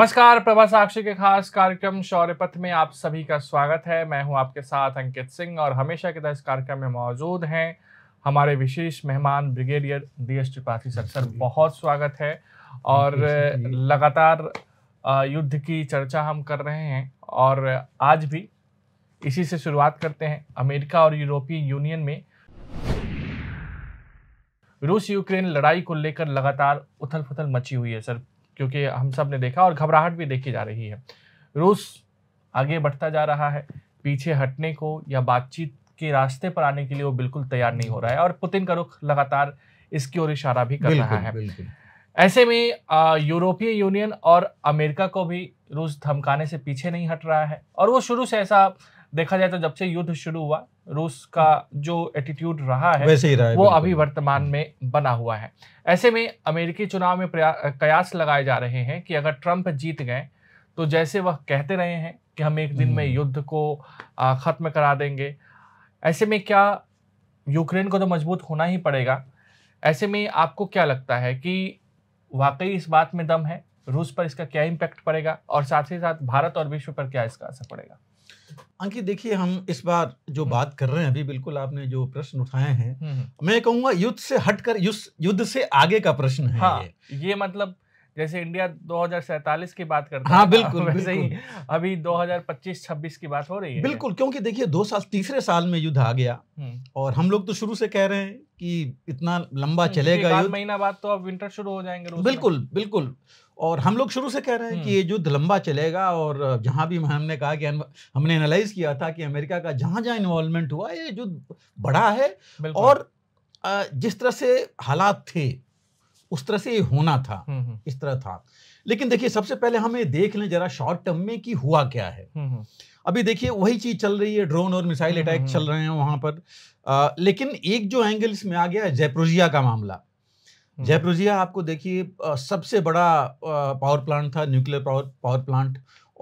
नमस्कार प्रभा साक्षी के खास कार्यक्रम शौर्य पथ में आप सभी का स्वागत है मैं हूं आपके साथ अंकित सिंह और हमेशा की तरह इस कार्यक्रम में मौजूद हैं हमारे विशेष मेहमान brigadier D S Tripathi sir sir बहुत स्वागत है और लगातार युद्ध की चर्चा हम कर रहे हैं और आज भी इसी से शुरुआत करते हैं अमेरिका और यूरोपीय यूनियन में रूस यूक्रेन लड़ाई को लेकर लगातार उथल पुथल मची हुई है सर क्योंकि हम सब ने देखा और घबराहट भी देखी जा रही है रूस आगे बढ़ता जा रहा है पीछे हटने को या बातचीत के रास्ते पर आने के लिए वो बिल्कुल तैयार नहीं हो रहा है और पुतिन का रुख लगातार इसकी ओर इशारा भी कर रहा है ऐसे में यूरोपीय यूनियन और अमेरिका को भी रूस धमकाने से पीछे नहीं हट रहा है और वो शुरू से ऐसा देखा जाए तो जब से युद्ध शुरू हुआ रूस का जो एटीट्यूड रहा है वैसे ही रहा है वो अभी वर्तमान में बना हुआ है ऐसे में अमेरिकी चुनाव में कयास लगाए जा रहे हैं कि अगर ट्रंप जीत गए तो जैसे वह कहते रहे हैं कि हम एक दिन में हम्म। युद्ध को ख़त्म करा देंगे ऐसे में क्या यूक्रेन को तो मजबूत होना ही पड़ेगा ऐसे में आपको क्या लगता है कि वाकई इस बात में दम है रूस पर इसका क्या इम्पैक्ट पड़ेगा और साथ ही साथ भारत और विश्व पर क्या इसका असर पड़ेगा अंकित देखिए हम इस बार जो हम्म। बात कर रहे हैं अभी बिल्कुल आपने जो प्रश्न उठाए हैं हम्म, हम्म। मैं कहूंगा युद्ध से हटकर युद्ध से आगे का प्रश्न है हाँ, ये ये मतलब जैसे इंडिया दो की बात करता हाँ बिल्कुल वैसे ही अभी 2025-26 की बात हो रही है बिल्कुल क्योंकि देखिए दो साल तीसरे साल में युद्ध आ गया और हम लोग तो शुरू से कह रहे हैं कि इतना लंबा चलेगा महीना बाद तो अब विंटर शुरू हो जाएंगे बिल्कुल बिल्कुल और हम लोग शुरू से कह रहे हैं कि हम्म। ये युद्ध लंबा चलेगा और जहाँ भी हमने कहा कि हमने एनालाइज किया था कि अमेरिका का जहां जहाँ इन्वॉल्वमेंट हुआ ये युद्ध बड़ा है और जिस तरह से हालात थे उस तरह से ये होना था हम्म, हम्म। इस तरह था लेकिन देखिए सबसे पहले हमें देख लें जरा शॉर्ट टर्म में कि हुआ क्या है अभी देखिए वही चीज चल रही है ड्रोन और मिसाइल अटैक चल रहे हैं वहां पर आ, लेकिन एक जो एंगल इसमें आ गया जयप्रोजिया का मामला जयपुर हम्म। जी आपको देखिए सबसे बड़ा पावर प्लांट था न्यूक्लियर पावर पावर प्लांट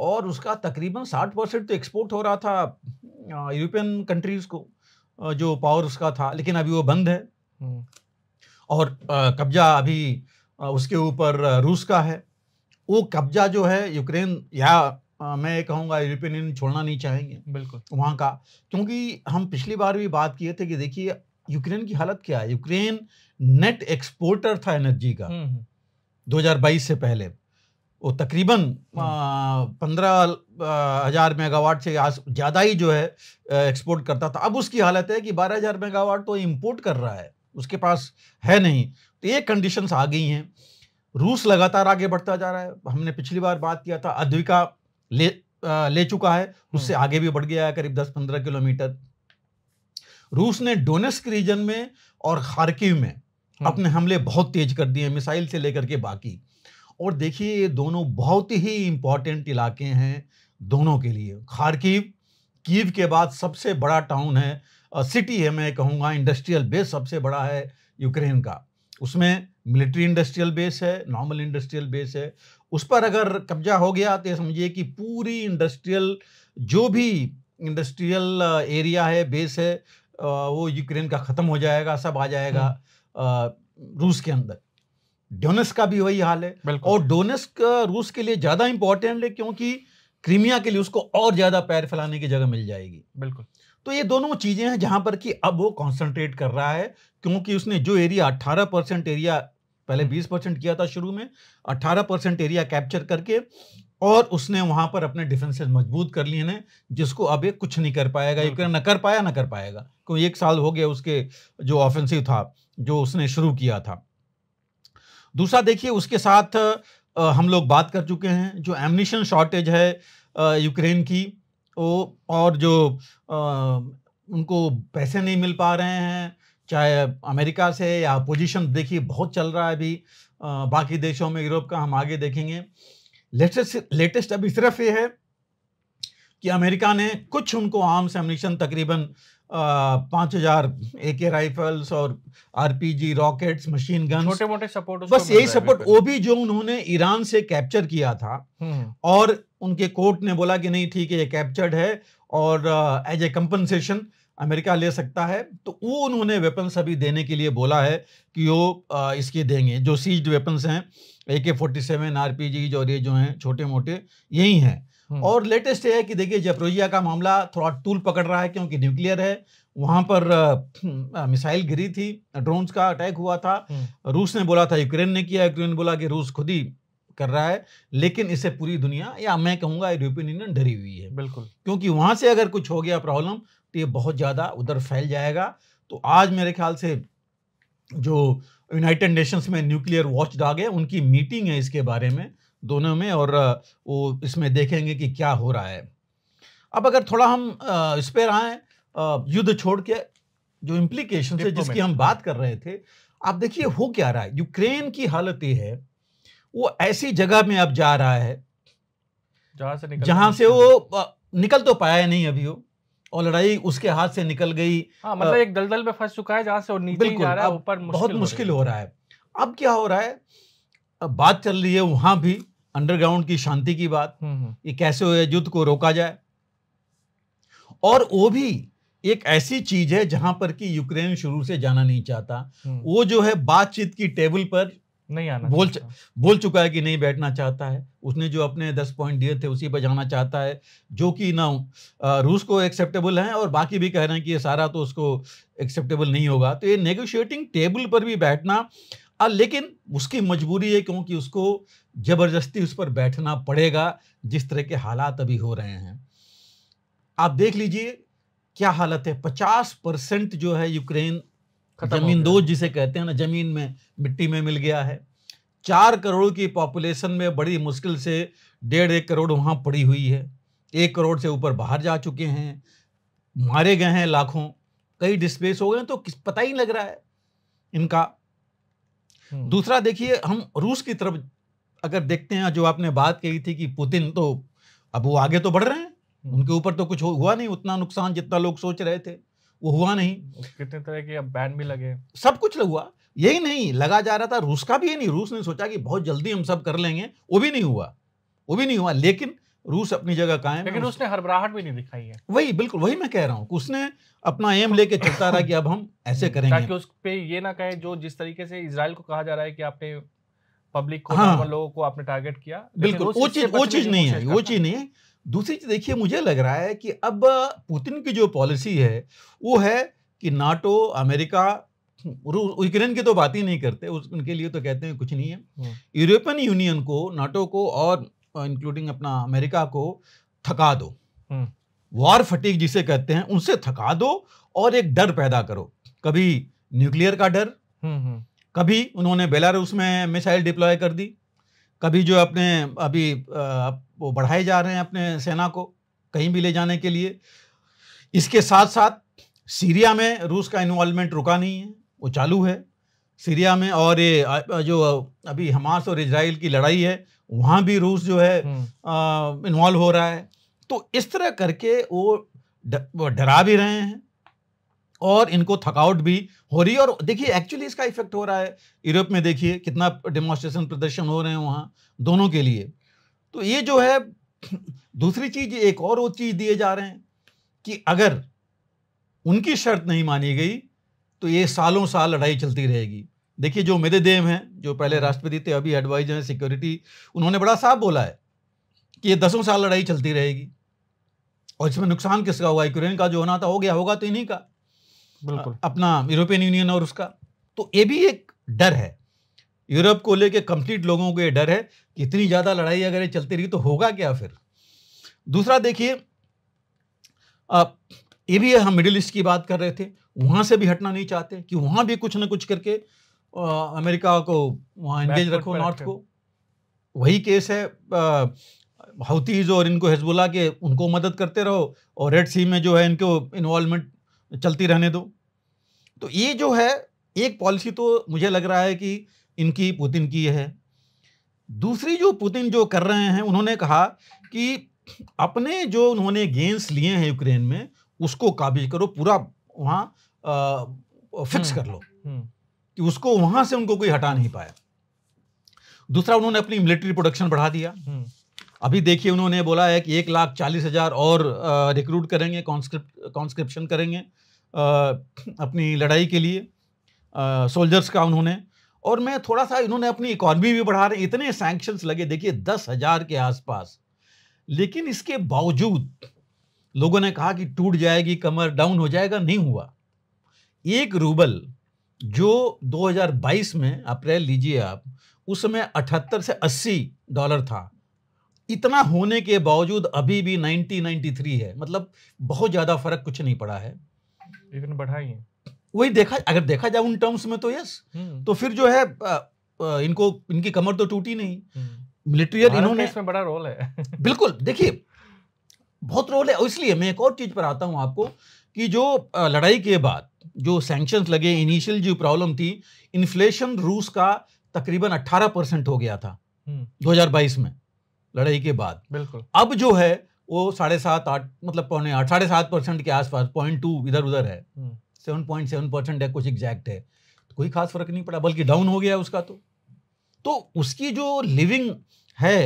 और उसका तकरीबन साठ परसेंट तो एक्सपोर्ट हो रहा था यूरोपियन कंट्रीज़ को जो पावर उसका था लेकिन अभी वो बंद है हम्म। और कब्जा अभी उसके ऊपर रूस का है वो कब्जा जो है यूक्रेन या मैं ये कहूँगा यूरोपियन यूनियन छोड़ना नहीं चाहेंगे बिल्कुल वहाँ का क्योंकि हम पिछली बार भी बात किए थे कि देखिए यूक्रेन की हालत क्या है यूक्रेन नेट एक्सपोर्टर था एनर्जी का 2022 हम्म, हम्म। से पहले वो तकरीबन हम्म। पंद्रह हजार मेगावाट से ज़्यादा ही जो है एक्सपोर्ट करता था अब उसकी हालत है कि बारह हजार मेगावाट तो इंपोर्ट कर रहा है उसके पास है नहीं तो ये कंडीशंस आ गई हैं रूस लगातार आगे बढ़ता जा रहा है हमने पिछली बार बात किया था अद्विका ले आ, ले चुका है उससे आगे भी बढ़ गया है करीब दस पंद्रह किलोमीटर रूस ने डोनेस्क रीजन में और खार्किव में हम्म। अपने हमले बहुत तेज कर दिए मिसाइल से लेकर के बाकी और देखिए ये दोनों बहुत ही इम्पॉर्टेंट इलाके हैं दोनों के लिए खारकीव कीव के बाद सबसे बड़ा टाउन है सिटी है मैं कहूँगा इंडस्ट्रियल बेस सबसे बड़ा है यूक्रेन का उसमें मिलिट्री इंडस्ट्रियल बेस है नॉर्मल इंडस्ट्रियल बेस है उस पर अगर कब्जा हो गया तो समझिए कि पूरी इंडस्ट्रियल जो भी इंडस्ट्रियल एरिया है बेस है वो यूक्रेन का ख़त्म हो जाएगा सब आ जाएगा हम्म। रूस के अंदर डोनेस का भी वही हाल है और डोनेस रूस के लिए ज़्यादा इंपॉर्टेंट है क्योंकि क्रीमिया के लिए उसको और ज़्यादा पैर फैलाने की जगह मिल जाएगी बिल्कुल तो ये दोनों चीज़ें हैं जहाँ पर कि अब वो कॉन्सेंट्रेट कर रहा है क्योंकि उसने जो एरिया अट्ठारह परसेंट एरिया पहले हम्म। बीस परसेंट किया था शुरू में अट्ठारह परसेंट एरिया कैप्चर करके और उसने वहां पर अपने डिफेंसेस मजबूत कर लिए हैं जिसको अब ये कुछ नहीं कर पाएगा यूक्रेन न कर पाया ना कर पाएगा क्योंकि एक साल हो गया उसके जो ऑफेंसिव था जो उसने शुरू किया था दूसरा देखिए उसके साथ हम लोग बात कर चुके हैं जो एमनिशन शॉर्टेज है यूक्रेन की वो और जो उनको पैसे नहीं मिल पा रहे हैं चाहे अमेरिका से या अपोजिशन देखिए बहुत चल रहा है अभी बाकी देशों में यूरोप का हम आगे देखेंगे लेटेस्ट लेटेस्ट अभी सिर्फ ये है कि अमेरिका ने कुछ उनको आर्म्स एमनिशन तकरीबन पाँच हजार ए के राइफल्स और आरपीजी रॉकेट्स मशीन गन छोटे मोटे सपोर्ट बस यही सपोर्ट वो भी जो उन्होंने ईरान से कैप्चर किया था हम्म। और उनके कोर्ट ने बोला कि नहीं ठीक है ये कैप्चर्ड है और एज ए कंपनसेशन अमेरिका ले सकता है तो वो उन्होंने वेपन्स अभी देने के लिए बोला है कि वो इसके देंगे जो सीज्ड वेपन्स हैं A K forty seven R P G और ये जो हैं छोटे मोटे यही हैं हम्म। और लेटेस्ट ये है कि देखिए जपरोजिया का मामला थोड़ा टूल पकड़ रहा है क्योंकि न्यूक्लियर है वहां पर मिसाइल गिरी थी ड्रोन्स का अटैक हुआ था हम्म। रूस ने बोला था यूक्रेन ने किया यूक्रेन बोला कि रूस खुद ही कर रहा है लेकिन इससे पूरी दुनिया या मैं कहूँगा यूरोपियन यूनियन डरी हुई है बिल्कुल क्योंकि वहां से अगर कुछ हो गया प्रॉब्लम तो ये बहुत ज़्यादा उधर फैल जाएगा तो आज मेरे ख्याल से जो यूनाइटेड नेशंस में न्यूक्लियर वॉच डॉग है उनकी मीटिंग है इसके बारे में दोनों में और वो इसमें देखेंगे कि क्या हो रहा है अब अगर थोड़ा हम इस पर आए युद्ध छोड़ के जो इम्प्लीकेशन है जिसकी हम बात कर रहे थे आप देखिए हो क्या रहा है यूक्रेन की हालत ये है वो ऐसी जगह में अब जा रहा है जहां से निकल जहां से वो निकल तो पाया है नहीं अभी वो और लड़ाई उसके हाथ से निकल गई हाँ, मतलब एक दलदल में फंस चुका है जहां से वो नीचे जा रहा है ऊपर बहुत मुश्किल हो रहा है अब क्या हो रहा है बात चल रही है वहां भी अंडरग्राउंड की शांति की बात हम्म, हम्म। ये कैसे हुए युद्ध को रोका जाए और वो भी एक ऐसी चीज है जहां पर कि यूक्रेन शुरू से जाना नहीं चाहता हम्म। वो जो है बातचीत की टेबल पर नहीं आना बोल बोल चुका है कि नहीं बैठना चाहता है उसने जो अपने दस पॉइंट दिए थे उसी पर जाना चाहता है जो कि ना रूस को एक्सेप्टेबल है और बाकी भी कह रहे हैं कि ये सारा तो उसको एक्सेप्टेबल नहीं होगा तो ये नेगोशिएटिंग टेबल पर भी बैठना लेकिन उसकी मजबूरी है क्योंकि उसको ज़बरदस्ती उस पर बैठना पड़ेगा जिस तरह के हालात अभी हो रहे हैं आप देख लीजिए क्या हालत है पचास परसेंट जो है यूक्रेन जमीन दो जिसे कहते हैं ना जमीन में मिट्टी में मिल गया है चार करोड़ की पॉपुलेशन में बड़ी मुश्किल से डेढ़ एक करोड़ वहाँ पड़ी हुई है एक करोड़ से ऊपर बाहर जा चुके हैं मारे गए हैं लाखों कई डिस्प्लेस हो गए तो किस पता ही नहीं लग रहा है इनका हम्म। दूसरा देखिए हम रूस की तरफ अगर देखते हैं जो आपने बात कही थी कि पुतिन तो अब वो आगे तो बढ़ रहे हैं हम्म। उनके ऊपर तो कुछ हुआ नहीं उतना नुकसान जितना लोग सोच रहे थे वो हुआ नहीं कितने तरह के अब बैन भी लगे सब कुछ हुआ यही नहीं लगा जा रहा था रूस का भी नहीं रूस ने सोचा कि बहुत जल्दी हम सब कर लेंगे वो भी नहीं हुआ वो भी नहीं हुआ लेकिन रूस अपनी जगह कायम लेकिन उसने हड़बड़ाहट भी नहीं दिखाई है वही बिल्कुल वही मैं कह रहा हूँ उसने अपना एम लेके चलता रहा कि अब हम ऐसे हम्म, करेंगे ताकि उस पे ये ना कहें जो जिस तरीके से इसराइल को कहा जा रहा है कि आपने पब्लिक को हाँ, लोगों को आपने टारगेट किया बिल्कुल वो चीज वो चीज नहीं है वो चीज नहीं है दूसरी चीज देखिए मुझे लग रहा है कि अब पुतिन की जो पॉलिसी है वो है कि नाटो अमेरिका यूक्रेन की तो बात ही नहीं करते उनके लिए तो कहते हैं कुछ नहीं है हम्म। यूरोपियन यूनियन को नाटो को और इंक्लूडिंग अपना अमेरिका को थका दो वॉर हम्म। फटीक जिसे कहते हैं उनसे थका दो और एक डर पैदा करो कभी न्यूक्लियर का डर हम्म, हम्म। कभी उन्होंने बेलारूस में मिसाइल डिप्लॉय कर दी कभी जो अपने अभी आ, वो बढ़ाए जा रहे हैं अपने सेना को कहीं भी ले जाने के लिए इसके साथ साथ सीरिया में रूस का इन्वॉल्वमेंट रुका नहीं है वो चालू है सीरिया में और ये जो अभी हमास और इसराइल की लड़ाई है वहाँ भी रूस जो है इन्वॉल्व हम्म। हो रहा है तो इस तरह करके वो डरा भी रहे हैं और इनको थकावट भी हो रही है और देखिए एक्चुअली इसका इफेक्ट हो रहा है यूरोप में देखिए कितना डेमोस्ट्रेशन प्रदर्शन हो रहे हैं वहाँ दोनों के लिए तो ये जो है दूसरी चीज एक और वो चीज़ दिए जा रहे हैं कि अगर उनकी शर्त नहीं मानी गई तो ये सालों साल लड़ाई चलती रहेगी देखिए जो मेरे देव हैं जो पहले हम्म। राष्ट्रपति थे अभी एडवाइजर हैं सिक्योरिटी उन्होंने बड़ा साफ बोला है कि ये दसों साल लड़ाई चलती रहेगी और इसमें नुकसान किसका हुआ यूक्रेन का जो होना था हो गया होगा तो इन्हीं का बिल्कुल अपना यूरोपियन यूनियन और उसका तो ये भी एक डर है यूरोप को लेके कंप्लीट लोगों को ये डर है कि इतनी ज़्यादा लड़ाई अगर ये चलती रही तो होगा क्या फिर दूसरा देखिए ये भी हम मिडिल ईस्ट की बात कर रहे थे वहाँ से भी हटना नहीं चाहते कि वहाँ भी कुछ ना कुछ करके अमेरिका को वहाँ एंगेज रखो नॉर्थ को वही केस है हौतीज़ और इनको हिजबुल्ला के उनको मदद करते रहो और रेड सी में जो है इनको इन्वॉल्वमेंट चलती रहने दो तो ये जो है एक पॉलिसी तो मुझे लग रहा है कि इनकी पुतिन की है दूसरी जो पुतिन जो कर रहे हैं उन्होंने कहा कि अपने जो उन्होंने गेंस लिए हैं यूक्रेन में उसको काबिज करो पूरा वहाँ फिक्स हम्म, कर लो हम्म। कि उसको वहां से उनको कोई हटा नहीं पाया दूसरा उन्होंने अपनी मिलिट्री प्रोडक्शन बढ़ा दिया हम्म। अभी देखिए उन्होंने बोला है कि एक लाख चालीस हजार और रिक्रूट करेंगे कॉन्स्क्रिप्शन करेंगे आ, अपनी लड़ाई के लिए सोल्जर्स का उन्होंने और मैं थोड़ा सा इन्होंने अपनी इकॉनमी भी बढ़ा रहे इतने सैंक्शंस लगे देखिए दस हजार के आसपास लेकिन इसके बावजूद लोगों ने कहा कि टूट जाएगी कमर डाउन हो जाएगा नहीं हुआ एक रूबल जो 2022 में अप्रैल लीजिए आप उस समय अठहत्तर से 80 डॉलर था इतना होने के बावजूद अभी भी 90 93 है मतलब बहुत ज़्यादा फर्क कुछ नहीं पड़ा है इवन है वही देखा अगर देखा जाए उन टर्म्स में तो यस हम्म। तो फिर जो है इनको इनकी कमर तो टूटी नहीं हम्म। मिलिट्री इन्होंने इसमें बड़ा रोल है बिल्कुल देखिए बहुत रोल है इसलिए मैं एक और चीज पर आता हूँ आपको कि जो लड़ाई के बाद जो सेंक्शन लगे इनिशियल जो प्रॉब्लम थी इन्फ्लेशन रूस का तकरीबन 18 परसेंट हो गया था 2022 हम्म। में लड़ाई के बाद बिल्कुल अब जो है वो साढ़े सात आठ मतलब पौने आठ साढ़े सात परसेंट के आसपास पॉइंट टू इधर उधर है हम्म। सेवन पॉइंट सेवन परसेंट है कुछ एग्जैक्ट है तो कोई खास फर्क नहीं पड़ा बल्कि डाउन हो गया उसका तो तो उसकी जो लिविंग है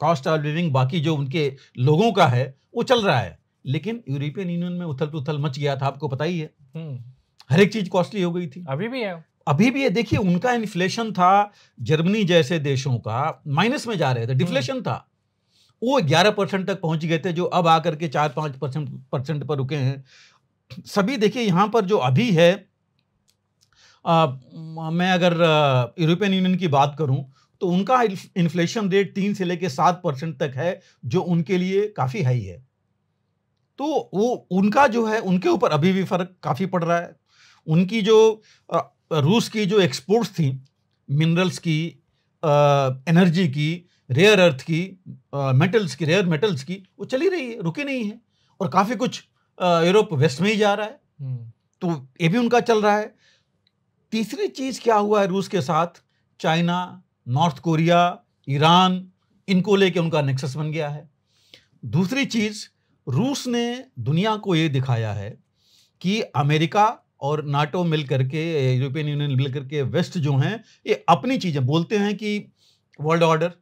कॉस्ट ऑफ लिविंग बाकी जो उनके लोगों का है वो चल रहा है लेकिन यूरोपियन यूनियन में उथल पुथल मच गया था आपको पता ही है हम्म। हर एक चीज कॉस्टली हो गई थी अभी भी है अभी भी ये देखिए उनका इन्फ्लेशन था जर्मनी जैसे देशों का माइनस में जा रहे थे डिफ्लेशन हम्म। था वो ग्यारह परसेंट तक पहुंच गए थे जो अब आकर के चार पाँच परसेंट परसेंट पर रुके हैं सभी देखिए यहां पर जो अभी है आ, मैं अगर यूरोपियन यूनियन की बात करूं तो उनका इन्फ्लेशन रेट तीन से लेकर सात परसेंट तक है जो उनके लिए काफ़ी हाई है तो वो उनका जो है उनके ऊपर अभी भी फर्क काफ़ी पड़ रहा है उनकी जो रूस की जो एक्सपोर्ट्स थी मिनरल्स की एनर्जी की रेयर अर्थ की मेटल्स की रेयर मेटल्स की वो चली रही है रुकी नहीं है और काफ़ी कुछ यूरोप वेस्ट में ही जा रहा है हम्म। तो ये भी उनका चल रहा है तीसरी चीज़ क्या हुआ है रूस के साथ चाइना नॉर्थ कोरिया ईरान इनको लेके उनका नेक्सस बन गया है दूसरी चीज़ रूस ने दुनिया को ये दिखाया है कि अमेरिका और नाटो मिल करके यूरोपियन यूनियन मिल करके वेस्ट जो हैं ये अपनी चीज़ें बोलते हैं कि world order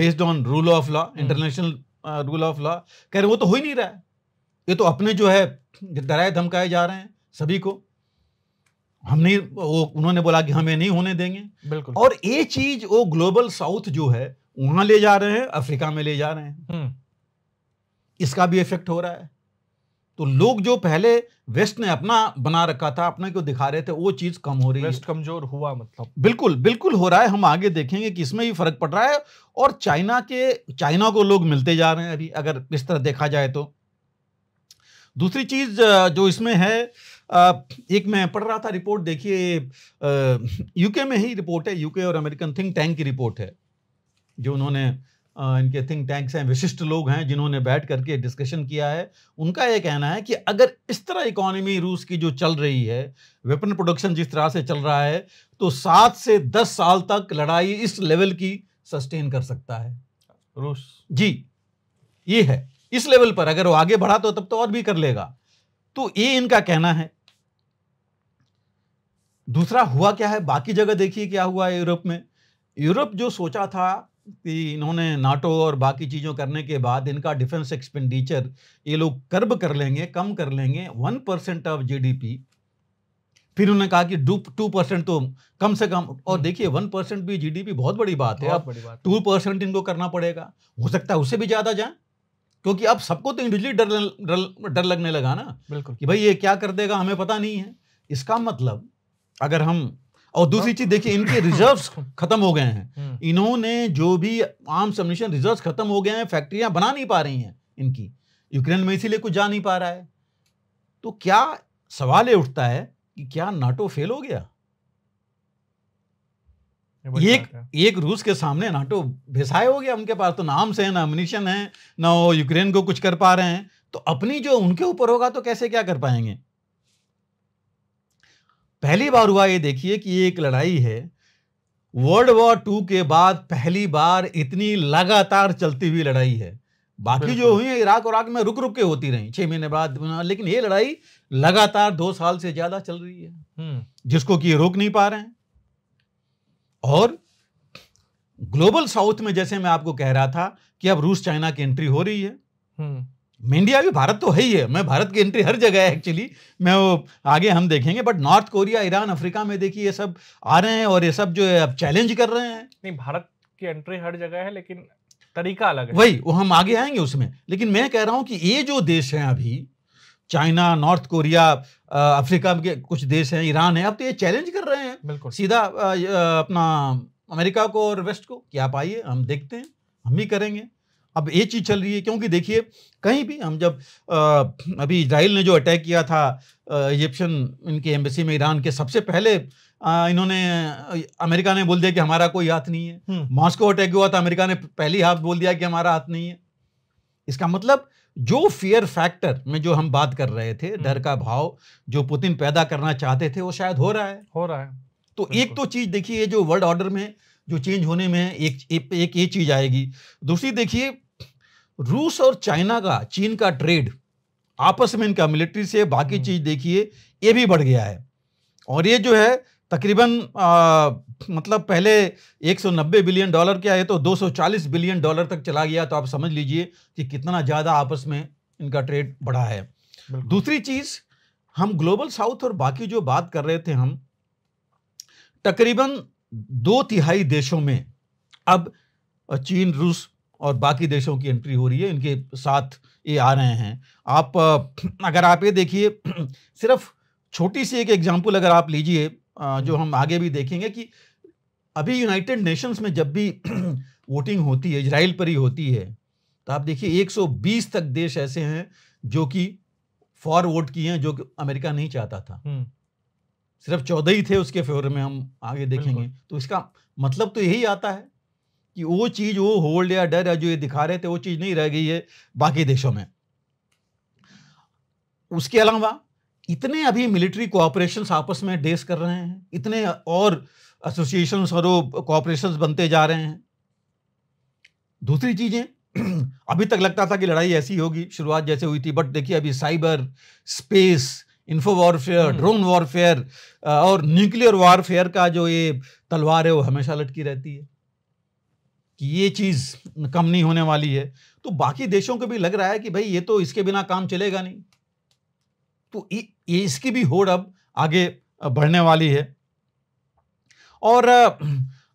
based on rule of law हम्म। इंटरनेशनल रूल ऑफ लॉ कह रहे वो तो हो ही नहीं रहा है ये तो अपने जो है डराए धमकाए जा रहे हैं सभी को हम नहीं वो उन्होंने बोला कि हमें नहीं होने देंगे बिल्कुल और ये चीज वो ग्लोबल साउथ जो है वहां ले जा रहे हैं अफ्रीका में ले जा रहे हैं हम्म। इसका भी इफेक्ट हो रहा है तो लोग जो पहले वेस्ट ने अपना बना रखा था अपने को दिखा रहे थे वो चीज कम हो रही वेस्ट है कमजोर हुआ मतलब बिल्कुल बिल्कुल हो रहा है हम आगे देखेंगे कि इसमें भी फर्क पड़ रहा है और चाइना के चाइना को लोग मिलते जा रहे हैं अभी अगर इस तरह देखा जाए तो दूसरी चीज जो इसमें है एक मैं पढ़ रहा था रिपोर्ट देखिए यूके में ही रिपोर्ट है यूके और अमेरिकन थिंक टैंक की रिपोर्ट है जो उन्होंने इनके थिंक टैंक्स हैं विशिष्ट लोग हैं जिन्होंने बैठ करके डिस्कशन किया है उनका यह कहना है कि अगर इस तरह इकोनॉमी रूस की जो चल रही है वेपन प्रोडक्शन जिस तरह से चल रहा है तो सात से दस साल तक लड़ाई इस लेवल की सस्टेन कर सकता है रूस जी ये है इस लेवल पर अगर वो आगे बढ़ा तो तब तो और भी कर लेगा तो ये इनका कहना है दूसरा हुआ क्या है बाकी जगह देखिए क्या हुआ है यूरोप में यूरोप जो सोचा था कि इन्होंने नाटो और बाकी चीज़ों करने के बाद इनका डिफेंस एक्सपेंडिचर ये लोग कर्ब कर लेंगे कम कर लेंगे वन परसेंट ऑफ जीडीपी फिर उन्होंने कहा कि डू टू परसेंट तो कम से कम और हम्म। देखिए वन परसेंट भी जीडीपी बहुत बड़ी बात है अब टू परसेंट इनको करना पड़ेगा हो सकता है उससे भी ज़्यादा जाए क्योंकि अब सबको तो इंडिविजुअली डर डर लगने लगा ना बिल्कुल कि भाई ये क्या कर देगा हमें पता नहीं है इसका मतलब अगर हम और दूसरी हाँ। चीज देखिए इनके रिजर्व्स खत्म हो गए हैं हम्म। इन्होंने जो भी आर्म्स एमनिशन रिजर्व्स खत्म हो गए हैं फैक्ट्रियां बना नहीं पा रही हैं इनकी यूक्रेन में इसीलिए कुछ जा नहीं पा रहा है तो क्या सवाल ये उठता है कि क्या नाटो फेल हो गया एक एक रूस के सामने नाटो भेसाए हो गया उनके पास तो नाम से है ना अमनिशन है ना वो यूक्रेन को कुछ कर पा रहे हैं तो अपनी जो उनके ऊपर होगा तो कैसे क्या कर पाएंगे पहली बार हुआ ये देखिए कि एक लड़ाई है वर्ल्ड वॉर टू के बाद पहली बार इतनी लगातार चलती हुई लड़ाई है बाकी जो हुई है इराक और में रुक रुक के होती रही छह महीने बाद लेकिन ये लड़ाई लगातार दो साल से ज्यादा चल रही है हम्म। जिसको कि रोक नहीं पा रहे हैं और ग्लोबल साउथ में जैसे मैं आपको कह रहा था कि अब रूस चाइना की एंट्री हो रही है हम्म। इंडिया भी भारत तो है ही है मैं भारत की एंट्री हर जगह है एक्चुअली मैं वो आगे हम देखेंगे but North Korea Iran Africa में देखिए ये सब आ रहे हैं और ये सब जो है अब चैलेंज कर रहे हैं नहीं भारत की एंट्री हर जगह है लेकिन तरीका अलग है वही वो हम आगे आएंगे उसमें लेकिन मैं कह रहा हूँ कि ये जो देश हैं अभी चाइना नॉर्थ कोरिया अफ्रीका के कुछ देश हैं ईरान है अब तो ये चैलेंज कर रहे हैं बिल्कुल सीधा अपना अमेरिका को और वेस्ट को क्या आप आइए हम देखते हैं हम ही करेंगे अब ये चीज़ चल रही है क्योंकि देखिए कहीं भी हम जब आ, अभी इसराइल ने जो अटैक किया था इजिप्शियन इनके एम्बेसी में ईरान के सबसे पहले आ, इन्होंने अमेरिका ने बोल दिया कि हमारा कोई हाथ नहीं है हम्म। मॉस्को अटैक हुआ था तो अमेरिका ने पहली हाथ बोल दिया कि हमारा हाथ नहीं है इसका मतलब जो फियर फैक्टर में जो हम बात कर रहे थे डर हम्म। का भाव जो पुतिन पैदा करना चाहते थे वो शायद हो रहा है हो रहा है तो एक तो चीज़ देखिए जो वर्ल्ड ऑर्डर में जो चेंज होने में एक एक ये चीज़ आएगी दूसरी देखिए रूस और चाइना का चीन का ट्रेड आपस में इनका मिलिट्री से बाकी हम्म। चीज़ देखिए ये भी बढ़ गया है और ये जो है तकरीबन मतलब पहले 190 बिलियन डॉलर क्या है तो 240 बिलियन डॉलर तक चला गया तो आप समझ लीजिए कि कितना ज़्यादा आपस में इनका ट्रेड बढ़ा है दूसरी चीज़ हम ग्लोबल साउथ और बाकी जो बात कर रहे थे हम तकरीबन दो तिहाई देशों में अब चीन रूस और बाकी देशों की एंट्री हो रही है इनके साथ ये आ रहे हैं आप अगर आप ये देखिए सिर्फ छोटी सी एक एग्जाम्पल अगर आप लीजिए जो हम आगे भी देखेंगे कि अभी यूनाइटेड नेशंस में जब भी वोटिंग होती है इसराइल पर ही होती है तो आप देखिए 120 तक देश ऐसे हैं जो कि फॉर वोट किए हैं जो कि अमेरिका नहीं चाहता था हम्म। सिर्फ चौदह ही थे उसके फेवर में हम आगे देखेंगे तो इसका मतलब तो यही आता है कि वो चीज़ वो होल्ड या डर या जो ये दिखा रहे थे वो चीज़ नहीं रह गई है बाकी देशों में उसके अलावा इतने अभी मिलिट्री कोऑपरेशन आपस में डेस कर रहे हैं इतने और एसोसिएशन और वो कोऑपरेशन बनते जा रहे हैं दूसरी चीज़ें अभी तक लगता था कि लड़ाई ऐसी होगी शुरुआत जैसे हुई थी बट देखिए अभी cyber space info warfare drone warfare और न्यूक्लियर वॉरफेयर का जो ये तलवार है वो हमेशा लटकी रहती है कि ये चीज़ कम नहीं होने वाली है तो बाकी देशों को भी लग रहा है कि भाई ये तो इसके बिना काम चलेगा नहीं तो ये इसकी भी होड़ अब आगे बढ़ने वाली है और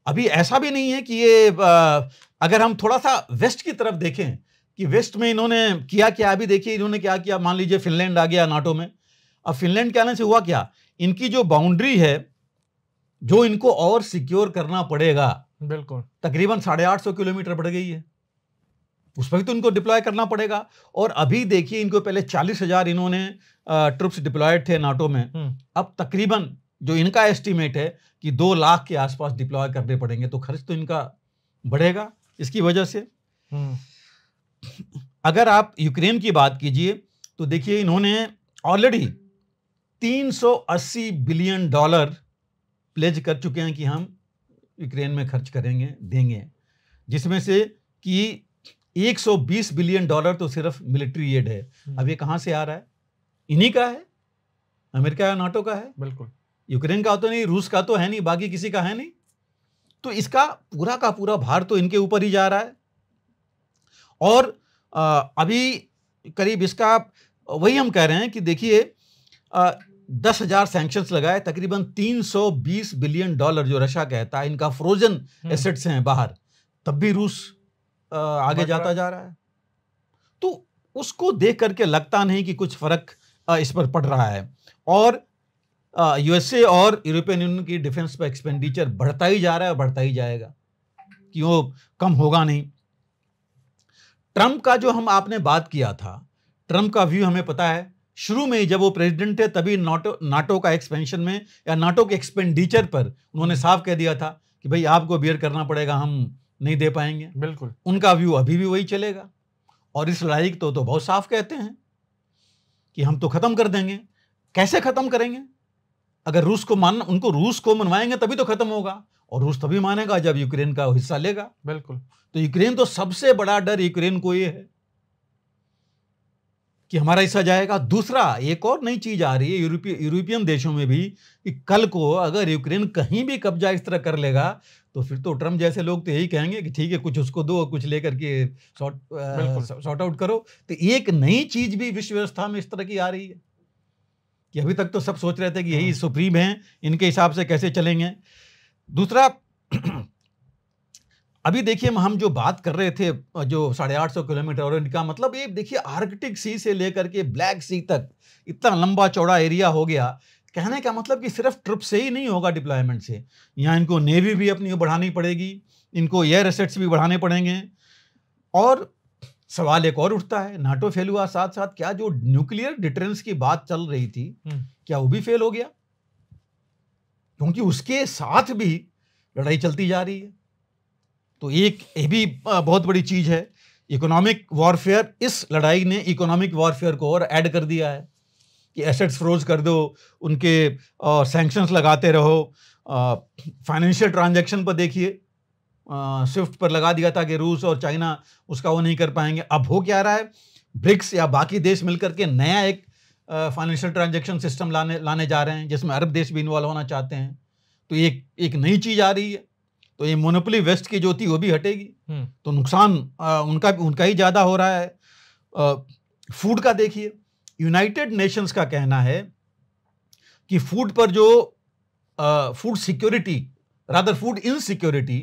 अभी ऐसा भी नहीं है कि ये अगर हम थोड़ा सा वेस्ट की तरफ देखें कि वेस्ट में इन्होंने किया क्या अभी देखिए इन्होंने क्या किया मान लीजिए फिनलैंड आ गया नाटो में अब फिनलैंड के आने से हुआ क्या इनकी जो बाउंड्री है जो इनको और सिक्योर करना पड़ेगा बिल्कुल तकरीबन साढ़े आठ सौ किलोमीटर बढ़ गई है उस पर तो इनको डिप्लॉय करना पड़ेगा और अभी देखिए इनको पहले चालीस हजार इन्होंने ट्रुप्स डिप्लॉयड थे नाटो में हम्म। अब तकरीबन जो इनका एस्टीमेट है कि दो लाख के आसपास डिप्लॉय करने पड़ेंगे तो खर्च तो इनका बढ़ेगा इसकी वजह से हम्म। अगर आप यूक्रेन की बात कीजिए तो देखिए इन्होंने ऑलरेडी 380 बिलियन डॉलर प्लेज कर चुके हैं कि हम यूक्रेन में खर्च करेंगे देंगे जिसमें से कि 120 बिलियन डॉलर तो सिर्फ मिलिट्री एड है हम्म। अब ये कहाँ से आ रहा है इन्हीं का है अमेरिका या नाटो का है बिल्कुल यूक्रेन का तो नहीं रूस का तो है नहीं बाकी किसी का है नहीं तो इसका पूरा का पूरा भार तो इनके ऊपर ही जा रहा है और अभी करीब इसका वही हम कह रहे हैं कि देखिए दस हजार सैंक्शंस लगाए तकरीबन 320 बिलियन डॉलर जो रशिया कहता है इनका फ्रोजन हम्म। एसेट्स हैं बाहर तब भी रूस आगे जाता जा रहा है तो उसको देख करके लगता नहीं कि कुछ फर्क इस पर पड़ रहा है और यूएसए और यूरोपियन यूनियन की डिफेंस पर एक्सपेंडिचर बढ़ता ही जा रहा है और बढ़ता ही जाएगा कि वो कम होगा नहीं ट्रंप का जो हम आपने बात किया था ट्रंप का व्यू हमें पता है शुरू में ही जब वो प्रेसिडेंट थे तभी नाटो नाटो का एक्सपेंशन में या नाटो के एक्सपेंडिचर पर उन्होंने साफ कह दिया था कि भाई आपको बियर करना पड़ेगा हम नहीं दे पाएंगे बिल्कुल उनका व्यू अभी भी वही चलेगा और इस लड़ाई तो तो बहुत साफ कहते हैं कि हम तो ख़त्म कर देंगे कैसे ख़त्म करेंगे अगर रूस को मान उनको रूस को मनवाएंगे तभी तो ख़त्म होगा और रूस तभी मानेगा जब यूक्रेन का हिस्सा लेगा बिल्कुल तो यूक्रेन तो सबसे बड़ा डर यूक्रेन को ये है कि हमारा हिस्सा जाएगा दूसरा एक और नई चीज़ आ रही है यूरोपीय यूरोपियन देशों में भी कि कल को अगर यूक्रेन कहीं भी कब्जा इस तरह कर लेगा तो फिर तो ट्रम्प जैसे लोग तो यही कहेंगे कि ठीक है कुछ उसको दो कुछ लेकर के शॉर्ट शॉर्ट आउट करो तो एक नई चीज़ भी विश्व व्यवस्था में इस तरह की आ रही है कि अभी तक तो सब सोच रहे थे कि यही हाँ। सुप्रीम हैं इनके हिसाब से कैसे चलेंगे दूसरा अभी देखिए हम जो बात कर रहे थे जो साढ़े आठ सौ किलोमीटर और इनका मतलब ये देखिए आर्कटिक सी से लेकर के ब्लैक सी तक इतना लंबा चौड़ा एरिया हो गया कहने का मतलब कि सिर्फ ट्रिप से ही नहीं होगा डिप्लॉयमेंट से यहाँ इनको नेवी भी अपनी बढ़ानी पड़ेगी इनको एयर एसेट्स भी बढ़ाने पड़ेंगे और सवाल एक और उठता है नाटो फेल हुआ साथ साथ क्या जो न्यूक्लियर डिटरेंस की बात चल रही थी हम्म। क्या वो भी फेल हो गया क्योंकि उसके साथ भी लड़ाई चलती जा रही है तो एक ये भी बहुत बड़ी चीज़ है इकोनॉमिक वॉरफेयर इस लड़ाई ने इकोनॉमिक वॉरफेयर को और ऐड कर दिया है कि एसेट्स फ्रोज कर दो उनके सैंक्शंस लगाते रहो फाइनेंशियल ट्रांजैक्शन पर देखिए स्विफ्ट पर लगा दिया था कि रूस और चाइना उसका वो नहीं कर पाएंगे अब हो क्या रहा है ब्रिक्स या बाकी देश मिलकर के नया एक फाइनेंशियल ट्रांजैक्शन सिस्टम लाने लाने जा रहे हैं जिसमें अरब देश भी इन्वॉल्व होना चाहते हैं तो एक एक नई चीज़ आ रही है तो ये मोनोपोली वेस्ट की जो थी वो भी हटेगी हम्म। तो नुकसान उनका उनका ही ज़्यादा हो रहा है आ, फूड का देखिए यूनाइटेड नेशंस का कहना है कि फूड पर जो आ, food security rather food insecurity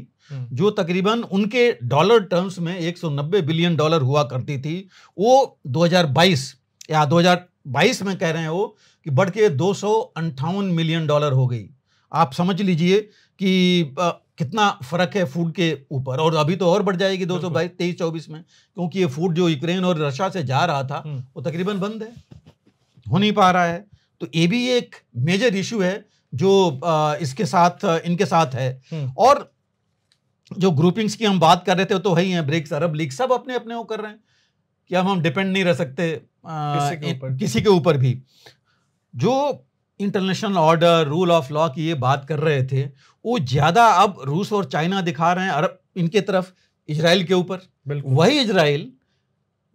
जो तकरीबन उनके डॉलर टर्म्स में 190 बिलियन डॉलर हुआ करती थी वो 2022 या 2022 में कह रहे हैं वो कि बढ़ के दो मिलियन डॉलर हो गई आप समझ लीजिए कि कितना फ़र्क है फूड के ऊपर और अभी तो और बढ़ जाएगी दो सौ बाईस तेईस चौबीस में क्योंकि ये फूड जो यूक्रेन और रशिया से जा रहा था हम्म। वो तकरीबन बंद है हो नहीं पा रहा है तो ये भी एक मेजर इशू है जो इसके साथ इनके साथ है हम्म। और जो ग्रुपिंग्स की हम बात कर रहे थे तो वही है ब्रिक्स अरब लीग सब अपने अपने वो कर रहे हैं कि हम हम डिपेंड नहीं रह सकते किसी के ऊपर भी जो international order rule of law की ये बात कर रहे थे वो ज़्यादा अब रूस और चाइना दिखा रहे हैं अरब इनके तरफ इसराइल के ऊपर वही इसराइल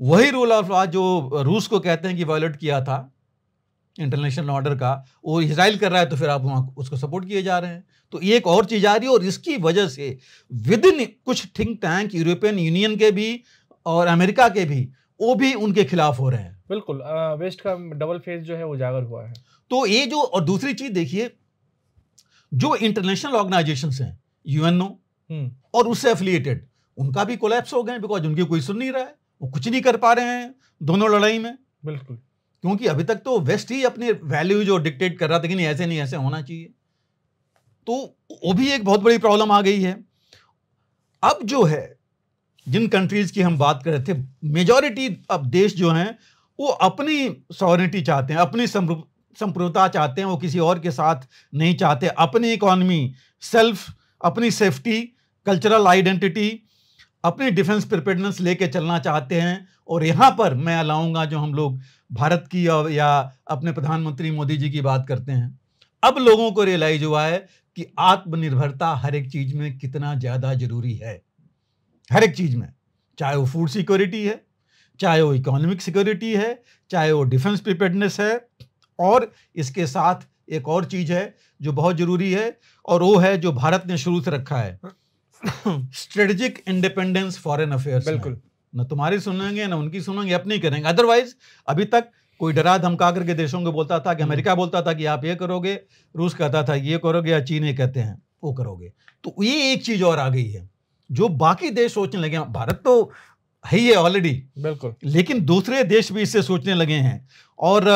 वही रूल ऑफ लॉ जो रूस को कहते हैं कि वायलेट किया था इंटरनेशनल ऑर्डर का वो इसराइल कर रहा है तो फिर आप वहाँ उसको सपोर्ट किए जा रहे हैं तो ये एक और चीज़ आ रही है और इसकी वजह से विद इन कुछ थिंक टैंक यूरोपियन यूनियन के भी और अमेरिका के भी वो भी उनके खिलाफ हो रहे हैं बिल्कुल आ, वेस्ट का डबल फेस जो है उजागर हुआ है तो ये जो और दूसरी चीज़ देखिए जो इंटरनेशनल ऑर्गेनाइजेशन हैं यूएनओ हम्म। और उससे एफिलिएटेड उनका भी कोलैप्स हो गए बिकॉज उनकी कोई सुन नहीं रहा है वो कुछ नहीं कर पा रहे हैं दोनों लड़ाई में बिल्कुल क्योंकि अभी तक तो वेस्ट ही अपने वैल्यूज और डिक्टेट कर रहा था कि नहीं ऐसे नहीं ऐसे होना चाहिए तो वो भी एक बहुत बड़ी प्रॉब्लम आ गई है अब जो है जिन कंट्रीज की हम बात कर रहे थे मेजॉरिटी अब देश जो हैं वो अपनी सॉवरिटी चाहते हैं अपनी संप्रभुता चाहते हैं वो किसी और के साथ नहीं चाहते अपनी इकॉनमी सेल्फ अपनी सेफ्टी कल्चरल आइडेंटिटी अपनी डिफेंस प्रिपेडनेस लेके चलना चाहते हैं और यहाँ पर मैं अलाऊंगा जो हम लोग भारत की या अपने प्रधानमंत्री मोदी जी की बात करते हैं अब लोगों को रियलाइज हुआ है कि आत्मनिर्भरता हर एक चीज में कितना ज़्यादा ज़रूरी है हर एक चीज़ में चाहे वो फूड सिक्योरिटी है चाहे वो इकोनॉमिक सिक्योरिटी है चाहे वो डिफेंस प्रिपेडनेस है और इसके साथ एक और चीज है जो बहुत जरूरी है और वो है जो भारत ने शुरू से रखा है स्ट्रेटेजिक इंडिपेंडेंस फॉरेन अफेयर बिल्कुल ना तुम्हारी सुनेंगे ना उनकी सुनेंगे ही करेंगे अदरवाइज अभी तक कोई डरा धमका करके देशों को बोलता था कि हम्म। अमेरिका बोलता था कि आप ये करोगे रूस कहता था ये करोगे या चीन ये कहते हैं वो करोगे तो ये एक चीज और आ गई है जो बाकी देश सोचने लगे भारत तो है ही है ऑलरेडी बिल्कुल लेकिन दूसरे देश भी इससे सोचने लगे हैं और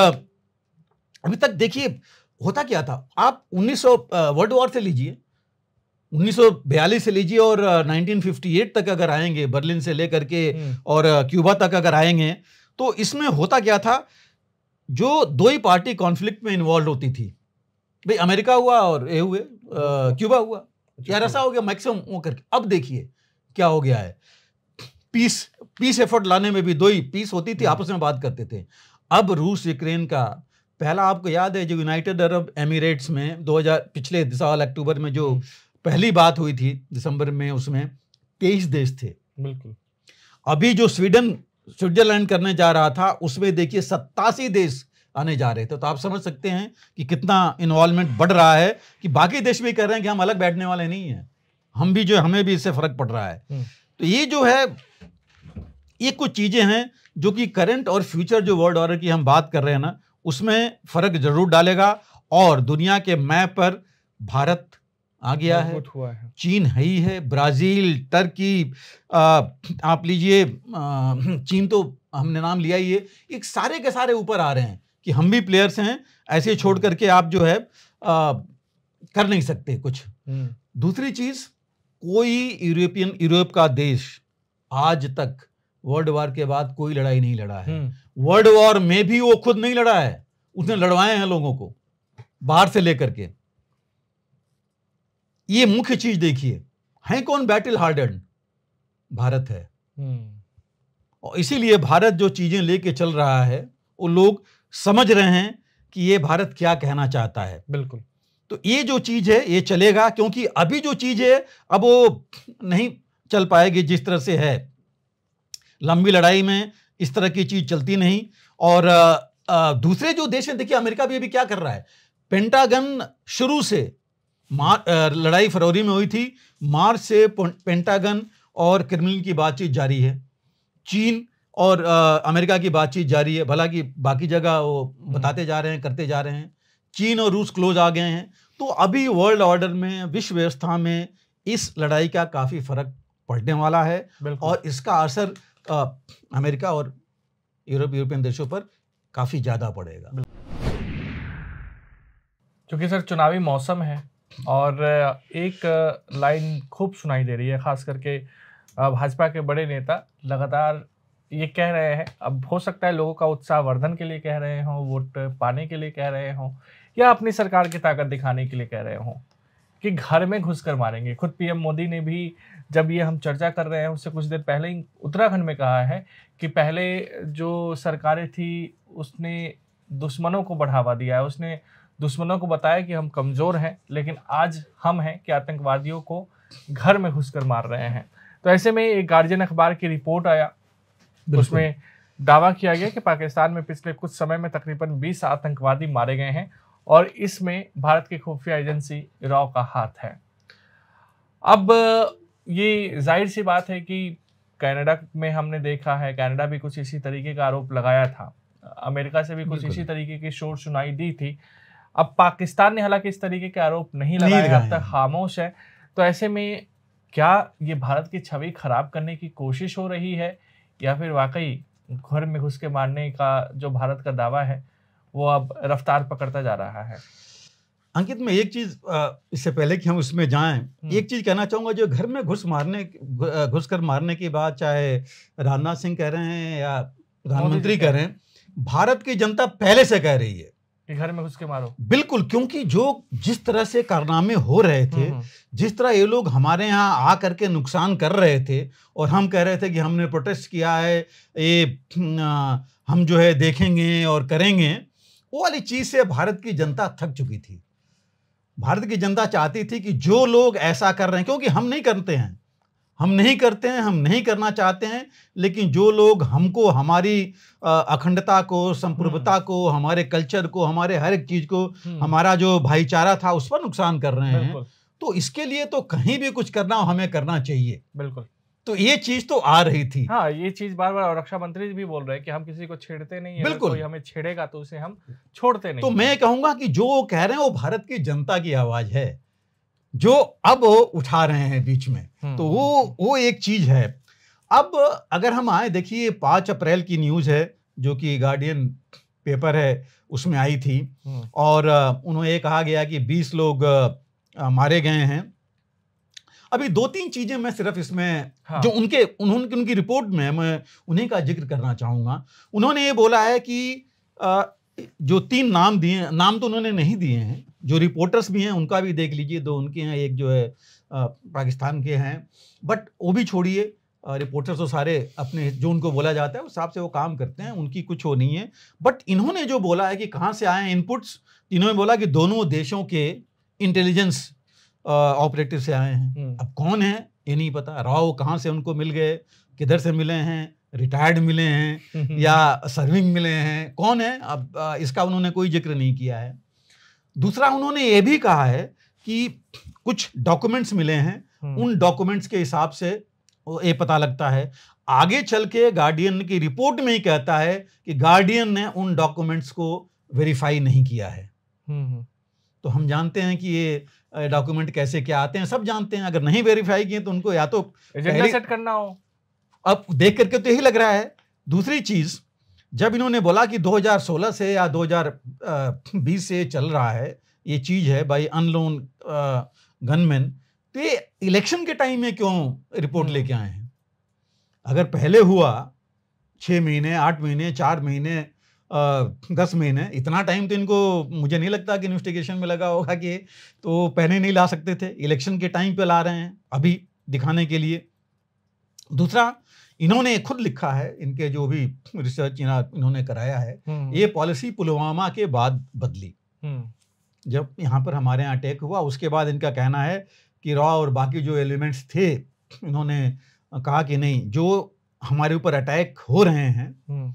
अभी तक देखिए होता क्या था आप 1900 वर्ल्ड वॉर से लीजिए 1942 से लीजिए और 1958 तक अगर आएंगे बर्लिन से लेकर के हम्म। और क्यूबा तक अगर आएंगे तो इसमें होता क्या था जो दो ही पार्टी कॉन्फ्लिक्ट में इन्वॉल्व होती थी भाई अमेरिका हुआ और ये हुए क्यूबा हुआ अच्छा, यार ऐसा हो गया मैक्सिमम वो करके अब देखिए क्या हो गया है पीस पीस एफर्ट लाने में भी दो ही पीस होती थी हम्म। आपस में बात करते थे अब रूस यूक्रेन का पहला आपको याद है जो यूनाइटेड अरब एमिरेट्स में 2000 पिछले साल अक्टूबर में जो हम्म। पहली बात हुई थी दिसंबर में उसमें तेईस देश थे बिल्कुल अभी जो स्वीडन स्विट्जरलैंड करने जा रहा था उसमें देखिए सत्तासी देश आने जा रहे थे तो आप समझ सकते हैं कि कितना इन्वॉल्वमेंट बढ़ रहा है कि बाकी देश भी कह रहे हैं कि हम अलग बैठने वाले नहीं हैं हम भी जो हमें भी इससे फर्क पड़ रहा है हम्म। तो ये जो है ये कुछ चीज़ें हैं जो कि करंट और फ्यूचर जो वर्ल्ड ऑर्डर की हम बात कर रहे हैं ना उसमें फ़र्क जरूर डालेगा और दुनिया के मैप पर भारत आ गया है हुआ है चीन है ही है ब्राज़ील टर्की आप लीजिए चीन तो हमने नाम लिया ही है एक सारे के सारे ऊपर आ रहे हैं कि हम भी प्लेयर्स हैं ऐसे छोड़ हम्म। करके आप जो है आ, कर नहीं सकते कुछ हम्म। दूसरी चीज़ कोई यूरोपियन यूरोप का देश आज तक वर्ल्ड वार के बाद कोई लड़ाई नहीं लड़ा है हम्म। वर्ल्ड वॉर में भी वो खुद नहीं लड़ा है उसने लड़वाए हैं लोगों को बाहर से लेकर के ये मुख्य चीज देखिए है कौन बैटल हार्डन भारत है हम्म। और इसीलिए भारत जो चीजें लेके चल रहा है वो लोग समझ रहे हैं कि ये भारत क्या कहना चाहता है बिल्कुल तो ये जो चीज है ये चलेगा क्योंकि अभी जो चीज है अब वो नहीं चल पाएगी जिस तरह से है लंबी लड़ाई में इस तरह की चीज चलती नहीं और दूसरे जो देश हैं देखिए अमेरिका भी अभी क्या कर रहा है पेंटागन शुरू से लड़ाई फरवरी में हुई थी मार्च से पेंटागन और क्रिमिनल की बातचीत जारी है चीन और आ, अमेरिका की बातचीत जारी है भला कि बाकी जगह वो हम्म। बताते जा रहे हैं करते जा रहे हैं चीन और रूस क्लोज आ गए हैं तो अभी वर्ल्ड ऑर्डर में विश्व व्यवस्था में इस लड़ाई का काफ़ी फर्क पड़ने वाला है और इसका असर अमेरिका और यूरोप यूरोपियन देशों पर काफ़ी ज़्यादा पड़ेगा क्योंकि सर चुनावी मौसम है और एक लाइन खूब सुनाई दे रही है खास करके भाजपा के बड़े नेता लगातार ये कह रहे हैं अब हो सकता है लोगों का उत्साह वर्धन के लिए कह रहे हों वोट पाने के लिए कह रहे हों या अपनी सरकार की ताकत दिखाने के लिए कह रहे हों कि घर में घुसकर मारेंगे खुद पीएम मोदी ने भी जब ये हम चर्चा कर रहे हैं उससे कुछ देर पहले ही उत्तराखंड में कहा है कि पहले जो सरकारें थी उसने दुश्मनों को बढ़ावा दिया है उसने दुश्मनों को बताया कि हम कमज़ोर हैं लेकिन आज हम हैं कि आतंकवादियों को घर में घुस कर मार रहे हैं तो ऐसे में एक गार्जियन अखबार की रिपोर्ट आया उसमें दावा किया गया कि पाकिस्तान में पिछले कुछ समय में तकरीबन 20 आतंकवादी मारे गए हैं और इसमें भारत की खुफिया एजेंसी रॉ का हाथ है अब ये जाहिर सी बात है कि कनाडा में हमने देखा है कनाडा भी कुछ इसी तरीके का आरोप लगाया था अमेरिका से भी कुछ इसी तरीके की शोर सुनाई दी थी अब पाकिस्तान ने हालांकि इस तरीके के आरोप नहीं लगाए अब तक खामोश है तो ऐसे में क्या ये भारत की छवि खराब करने की कोशिश हो रही है या फिर वाकई घर में घुस के मारने का जो भारत का दावा है वो अब रफ्तार पकड़ता जा रहा है अंकित मैं एक चीज इससे पहले कि हम उसमें जाएं हम्म। एक चीज कहना चाहूंगा जो घर में घुस मारने घुस कर मारने की बात चाहे राजनाथ सिंह कह रहे हैं या प्रधानमंत्री कह रहे हैं भारत की जनता पहले से कह रही है कि घर में घुस के मारो बिल्कुल क्योंकि जो जिस तरह से कारनामे हो रहे थे हम्म, हम्म। जिस तरह ये लोग हमारे यहाँ आ करके नुकसान कर रहे थे और हम कह रहे थे कि हमने प्रोटेस्ट किया है ये हम जो है देखेंगे और करेंगे वो वाली चीज़ से भारत की जनता थक चुकी थी भारत की जनता चाहती थी कि जो लोग ऐसा कर रहे हैं क्योंकि हम नहीं करते हैं हम नहीं करते हैं हम नहीं करना चाहते हैं लेकिन जो लोग हमको हमारी अखंडता को संप्रभुता हम्म। को हमारे कल्चर को हमारे हर एक चीज़ को हम्म। हमारा जो भाईचारा था उस पर नुकसान कर रहे हैं तो इसके लिए तो कहीं भी कुछ करना हमें करना चाहिए बिल्कुल तो ये चीज तो आ रही थी हाँ ये चीज बार बार रक्षा मंत्री भी बोल रहे हैं कि हम किसी को छेड़ते नहीं है बिल्कुल कोई हमें छेड़ेगा तो उसे हम छोड़ते नहीं तो मैं कहूंगा कि जो वो कह रहे हैं वो भारत की जनता की आवाज है जो अब उठा रहे हैं बीच में हम्म। तो वो वो एक चीज है अब अगर हम आए देखिए पांच अप्रैल की न्यूज है जो कि गार्डियन पेपर है उसमें आई थी हम्म। और उन्होंने कहा गया कि बीस लोग मारे गए हैं अभी दो तीन चीजें मैं सिर्फ इसमें हाँ। जो उनके उन्होंने उनकी रिपोर्ट में मैं उन्हीं का जिक्र करना चाहूँगा उन्होंने ये बोला है कि आ, जो तीन नाम दिए नाम तो उन्होंने नहीं दिए हैं जो रिपोर्टर्स भी हैं उनका भी देख लीजिए दो उनके हैं एक जो है पाकिस्तान के हैं बट वो भी छोड़िए रिपोर्टर्स तो सारे अपने जो उनको बोला जाता है उस हिसाब से वो काम करते हैं उनकी कुछ वो नहीं है बट इन्होंने जो बोला है कि कहाँ से आए इनपुट्स इन्होंने बोला कि दोनों देशों के इंटेलिजेंस ऑपरेटिव से आए हैं हम्म। अब कौन है ये नहीं पता राव कहाँ से उनको मिल गए किधर से मिले हैं रिटायर्ड मिले हैं हम्म, हम्म, या सर्विंग मिले हैं कौन है अब इसका उन्होंने कोई जिक्र नहीं किया है दूसरा उन्होंने ये भी कहा है कि कुछ डॉक्यूमेंट्स मिले हैं उन डॉक्यूमेंट्स के हिसाब से ये पता लगता है आगे चल के गार्डियन की रिपोर्ट में ही कहता है कि गार्डियन ने उन डॉक्यूमेंट्स को वेरीफाई नहीं किया है तो हम जानते हैं कि ये डॉक्यूमेंट कैसे क्या आते हैं सब जानते हैं अगर नहीं वेरीफाई किए तो उनको या तो सेट करना हो अब देख करके तो यही लग रहा है दूसरी चीज जब इन्होंने बोला कि 2016 से या 2020 से चल रहा है ये चीज है बाई अनलोन गनमैन तो ये इलेक्शन के टाइम में क्यों रिपोर्ट हम्म। लेके आए हैं अगर पहले हुआ छः महीने आठ महीने चार महीने दस महीने इतना टाइम तो इनको मुझे नहीं लगता कि इन्वेस्टिगेशन में लगा होगा कि तो पहले नहीं ला सकते थे इलेक्शन के टाइम पे ला रहे हैं अभी दिखाने के लिए दूसरा इन्होंने खुद लिखा है इनके जो भी रिसर्च इन्होंने कराया है हम्म। ये पॉलिसी पुलवामा के बाद बदली हम्म। जब यहाँ पर हमारे यहाँ अटैक हुआ उसके बाद इनका कहना है कि रॉ और बाकी जो एलिमेंट्स थे इन्होंने कहा कि नहीं जो हमारे ऊपर अटैक हो रहे हैं हम्म।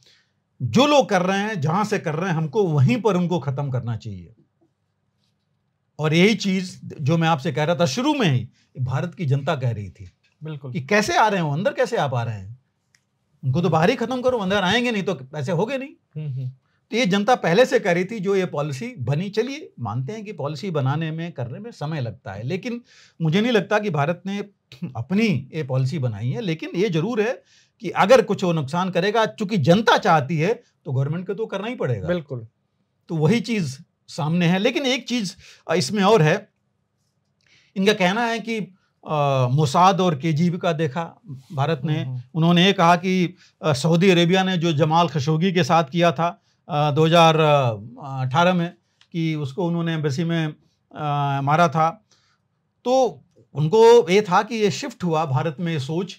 जो लोग कर रहे हैं जहां से कर रहे हैं हमको वहीं पर उनको खत्म करना चाहिए और यही चीज जो मैं आपसे कह रहा था शुरू में ही भारत की जनता कह रही थी बिल्कुल कि कैसे आ रहे हो अंदर कैसे आप आ रहे हैं उनको तो बाहर ही खत्म करो अंदर आएंगे नहीं तो पैसे हो गए नहीं हम्म, हम्म। तो ये जनता पहले से कह रही थी जो ये पॉलिसी बनी चलिए मानते हैं कि पॉलिसी बनाने में करने में समय लगता है लेकिन मुझे नहीं लगता कि भारत ने अपनी ये पॉलिसी बनाई है लेकिन ये जरूर है कि अगर कुछ वो नुकसान करेगा चूंकि जनता चाहती है तो गवर्नमेंट को तो करना ही पड़ेगा बिल्कुल तो वही चीज सामने है लेकिन एक चीज इसमें और है इनका कहना है कि मोसाद और के का देखा भारत ने हम्म, हम्म। उन्होंने ये कहा कि सऊदी अरेबिया ने जो जमाल खशोगी के साथ किया था दो में कि उसको उन्होंने एम्बेसी में आ, मारा था तो उनको ये था कि ये शिफ्ट हुआ भारत में ये सोच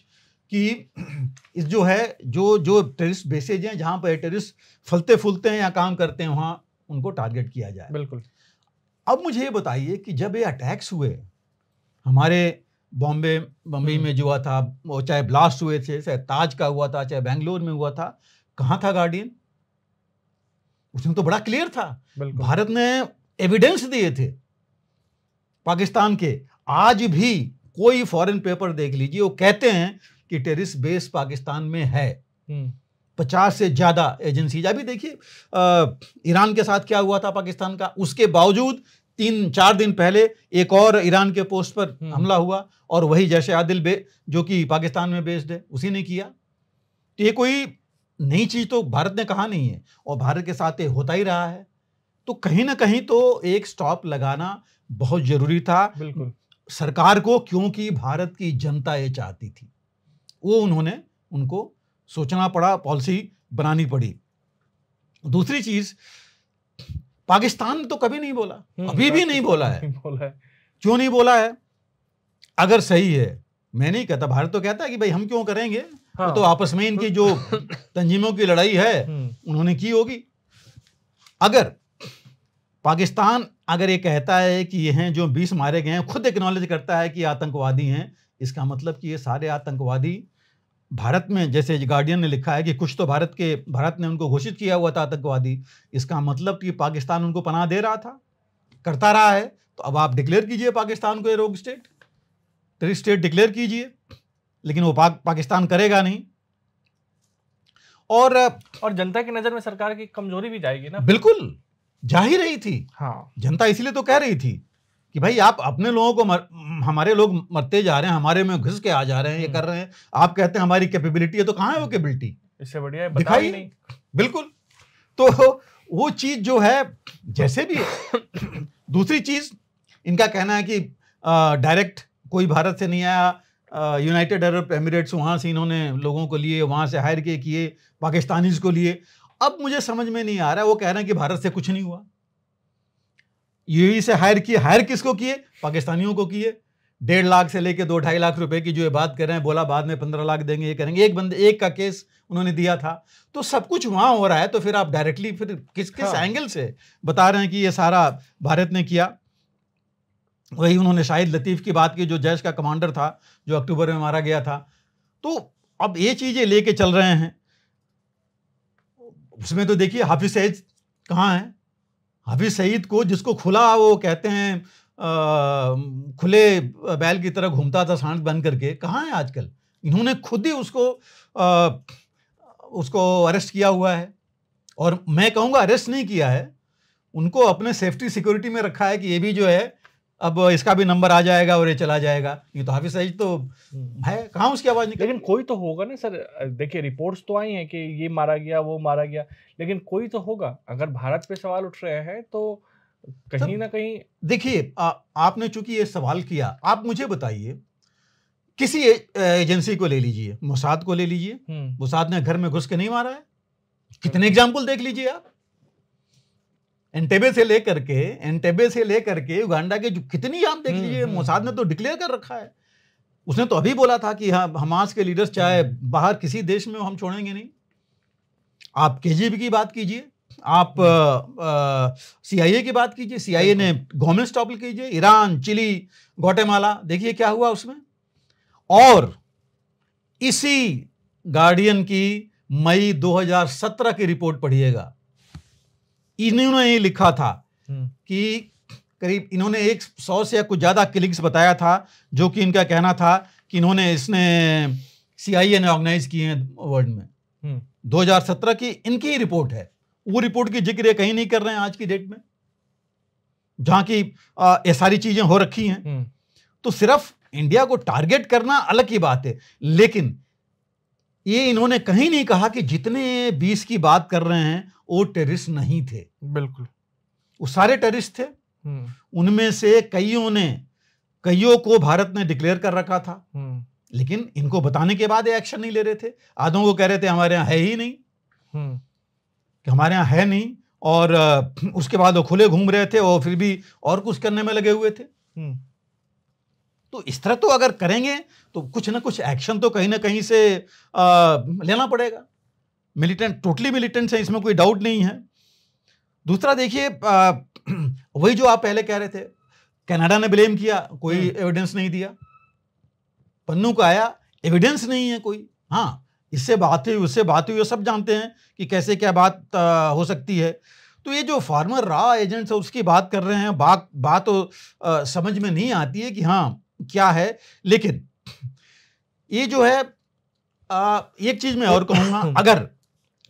कि इस जो है जो जो टेरिस्ट बेसेज हैं जहाँ पर टेरिस्ट फलते फूलते हैं या काम करते हैं वहाँ उनको टारगेट किया जाए बिल्कुल अब मुझे ये बताइए कि जब ये अटैक्स हुए हमारे बॉम्बे बम्बई हम्म। में जो हुआ था वो चाहे ब्लास्ट हुए थे चाहे ताज का हुआ था चाहे बेंगलोर में हुआ था कहाँ था गार्डियन उसमें तो बड़ा क्लियर था भारत ने एविडेंस दिए थे पाकिस्तान के आज भी कोई फॉरेन पेपर देख लीजिए वो कहते हैं कि टेरिस बेस पाकिस्तान में है हम्म। पचास से ज़्यादा एजेंसी अभी देखिए ईरान के साथ क्या हुआ था पाकिस्तान का उसके बावजूद तीन चार दिन पहले एक और ईरान के पोस्ट पर हम्म। हमला हुआ और वही जैसे आदिल बे जो कि पाकिस्तान में बेस्ड है उसी ने किया तो ये कोई नई चीज़ तो भारत ने कहा नहीं है और भारत के साथ ये होता ही रहा है तो कहीं ना कहीं तो एक स्टॉप लगाना बहुत ज़रूरी था बिल्कुल सरकार को क्योंकि भारत की जनता ये चाहती थी वो उन्होंने उनको सोचना पड़ा पॉलिसी बनानी पड़ी दूसरी चीज पाकिस्तान तो कभी नहीं बोला हम्म, अभी भी नहीं तो बोला है क्यों नहीं बोला है अगर सही है मैं नहीं कहता भारत तो कहता है कि भाई हम क्यों करेंगे हाँ। तो आपस में इनकी जो तंजीमों की लड़ाई है हम्म। उन्होंने की होगी अगर पाकिस्तान अगर ये कहता है कि ये हैं जो बीस मारे गए हैं खुद एक्नॉलेज करता है कि आतंकवादी हैं इसका मतलब कि ये सारे आतंकवादी भारत में जैसे गार्डियन ने लिखा है कि कुछ तो भारत के भारत ने उनको घोषित किया हुआ था आतंकवादी इसका मतलब कि पाकिस्तान उनको पनाह दे रहा था करता रहा है तो अब आप डिक्लेयर कीजिए पाकिस्तान को ये रोग स्टेट टेरी स्टेट डिक्लेयर कीजिए लेकिन वो पा, पाकिस्तान करेगा नहीं और और जनता की नज़र में सरकार की कमजोरी भी जाएगी ना बिल्कुल जा ही रही थी हाँ जनता इसलिए तो कह रही थी कि भाई आप अपने लोगों को मर, हमारे लोग मरते जा रहे हैं हमारे में घुस के आ जा रहे हैं ये हम्म। कर रहे हैं आप कहते हैं हमारी कैपेबिलिटी है तो कहाँ है वो कैपेबिलिटी इससे बढ़िया दिखाई नहीं बिल्कुल तो वो चीज जो है जैसे भी है दूसरी चीज इनका कहना है कि डायरेक्ट कोई भारत से नहीं आया यूनाइटेड अरब एमिरेट्स वहाँ से इन्होंने लोगों को लिए वहाँ से हायर के किए पाकिस्तानीज को लिए अब मुझे समझ में नहीं आ रहा है वो कह रहे हैं कि भारत से कुछ नहीं हुआ यूएई से हायर किए हायर किसको किए पाकिस्तानियों को किए डेढ़ लाख से लेके दो ढाई लाख रुपए की जो ये बात कर रहे हैं बोला बाद में पंद्रह लाख देंगे ये करेंगे एक बंदे एक का केस उन्होंने दिया था तो सब कुछ वहां हो रहा है तो फिर आप डायरेक्टली फिर किस किस हाँ। एंगल से बता रहे हैं कि ये सारा भारत ने किया वही उन्होंने शाहिद लतीफ़ की बात की जो जैश का कमांडर था जो अक्टूबर में मारा गया था तो अब ये चीज़ें लेके चल रहे हैं उसमें तो देखिए हाफिज सैद कहाँ हैं अभी सईद को जिसको खुला वो कहते हैं आ, खुले बैल की तरह घूमता था सांस बंद करके कहाँ है आजकल इन्होंने खुद ही उसको आ, उसको अरेस्ट किया हुआ है और मैं कहूँगा अरेस्ट नहीं किया है उनको अपने सेफ्टी सिक्योरिटी में रखा है कि ये भी जो है अब इसका भी नंबर आ जाएगा और ये चला जाएगा ये तो हाफिज सईद तो हम्म। है कहाँ उसकी आवाज़ निकल लेकिन कोई तो होगा ना सर देखिए रिपोर्ट्स तो आई हैं कि ये मारा गया वो मारा गया लेकिन कोई तो होगा अगर भारत पे सवाल उठ रहे हैं तो कहीं ना कहीं देखिए आपने चूंकि ये सवाल किया आप मुझे बताइए किसी एजेंसी को ले लीजिए मुसाद को ले लीजिए मुसाद हम्म। ने घर में घुस के नहीं मारा है कितने हाँ। एग्जाम्पल देख लीजिए आप एंटेबे से लेकर के एंटेबे से लेकर के उगांडा के जो कितनी आप देख हम्म, लीजिए हम्म, मोसाद ने हम्म। तो डिक्लेयर कर रखा है उसने तो अभी बोला था कि हाँ हमास के लीडर्स चाहे बाहर किसी देश में हम छोड़ेंगे नहीं आप के की बात कीजिए आप सी आई ए की बात कीजिए सी आई ए ने गवर्नमेंट स्टॉप कीजिए ईरान चिली गोटेमाला देखिए क्या हुआ उसमें और इसी गार्डियन की मई 2017 की रिपोर्ट पढ़िएगा इन्होंने ये लिखा था हम्म। कि करीब इन्होंने एक सौ से कुछ ज़्यादा किलिंग्स बताया था जो कि इनका कहना था कि इन्होंने इसने सी ने ऑर्गेनाइज किए हैं वर्ल्ड में 2017 हम्म। की इनकी ही रिपोर्ट है वो रिपोर्ट की जिक्र कहीं नहीं कर रहे हैं आज की डेट में जहां की ये सारी चीज़ें हो रखी हैं हम्म। तो सिर्फ इंडिया को टारगेट करना अलग ही बात है लेकिन ये इन्होंने कहीं नहीं कहा कि जितने बीस की बात कर रहे हैं वो टेररिस्ट नहीं थे बिल्कुल वो सारे टेररिस्ट थे हम्म। उनमें से कईयों ने कईयों को भारत ने डिक्लेयर कर रखा था हम्म। लेकिन इनको बताने के बाद एक्शन नहीं ले रहे थे आधों को कह रहे थे हमारे यहाँ है ही नहीं हम्म। कि हमारे यहाँ है नहीं और उसके बाद वो खुले घूम रहे थे और फिर भी और कुछ करने में लगे हुए थे तो इस तरह तो अगर करेंगे तो कुछ ना कुछ एक्शन तो कहीं ना कहीं से आ, लेना पड़ेगा मिलिटेंट टोटली मिलिटेंट्स हैं इसमें कोई डाउट नहीं है दूसरा देखिए वही जो आप पहले कह रहे थे कनाडा ने ब्लेम किया कोई एविडेंस हम्म। नहीं दिया पन्नू का आया एविडेंस नहीं है कोई हाँ इससे बात हुई उससे बात हुई सब जानते हैं कि कैसे क्या बात आ, हो सकती है तो ये जो फार्मर रा एजेंट्स है उसकी बात कर रहे हैं बात बात तो समझ में नहीं आती है कि हाँ क्या है लेकिन ये जो है आ, एक चीज मैं और कहूँगा अगर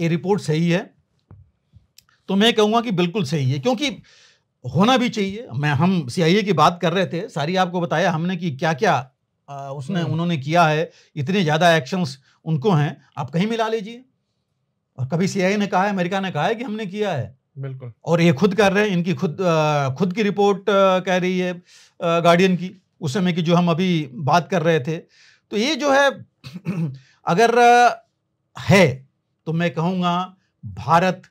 ये रिपोर्ट सही है तो मैं कहूँगा कि बिल्कुल सही है क्योंकि होना भी चाहिए मैं हम सी की बात कर रहे थे सारी आपको बताया हमने कि क्या क्या उसने हम्म। उन्होंने किया है इतने ज़्यादा एक्शंस उनको हैं आप कहीं मिला लीजिए और कभी सी ने कहा है अमेरिका ने कहा है कि हमने किया है बिल्कुल और ये खुद कर रहे हैं इनकी खुद खुद की रिपोर्ट कह रही है गार्डियन की उस समय की जो हम अभी बात कर रहे थे तो ये जो है अगर है तो मैं कहूंगा भारत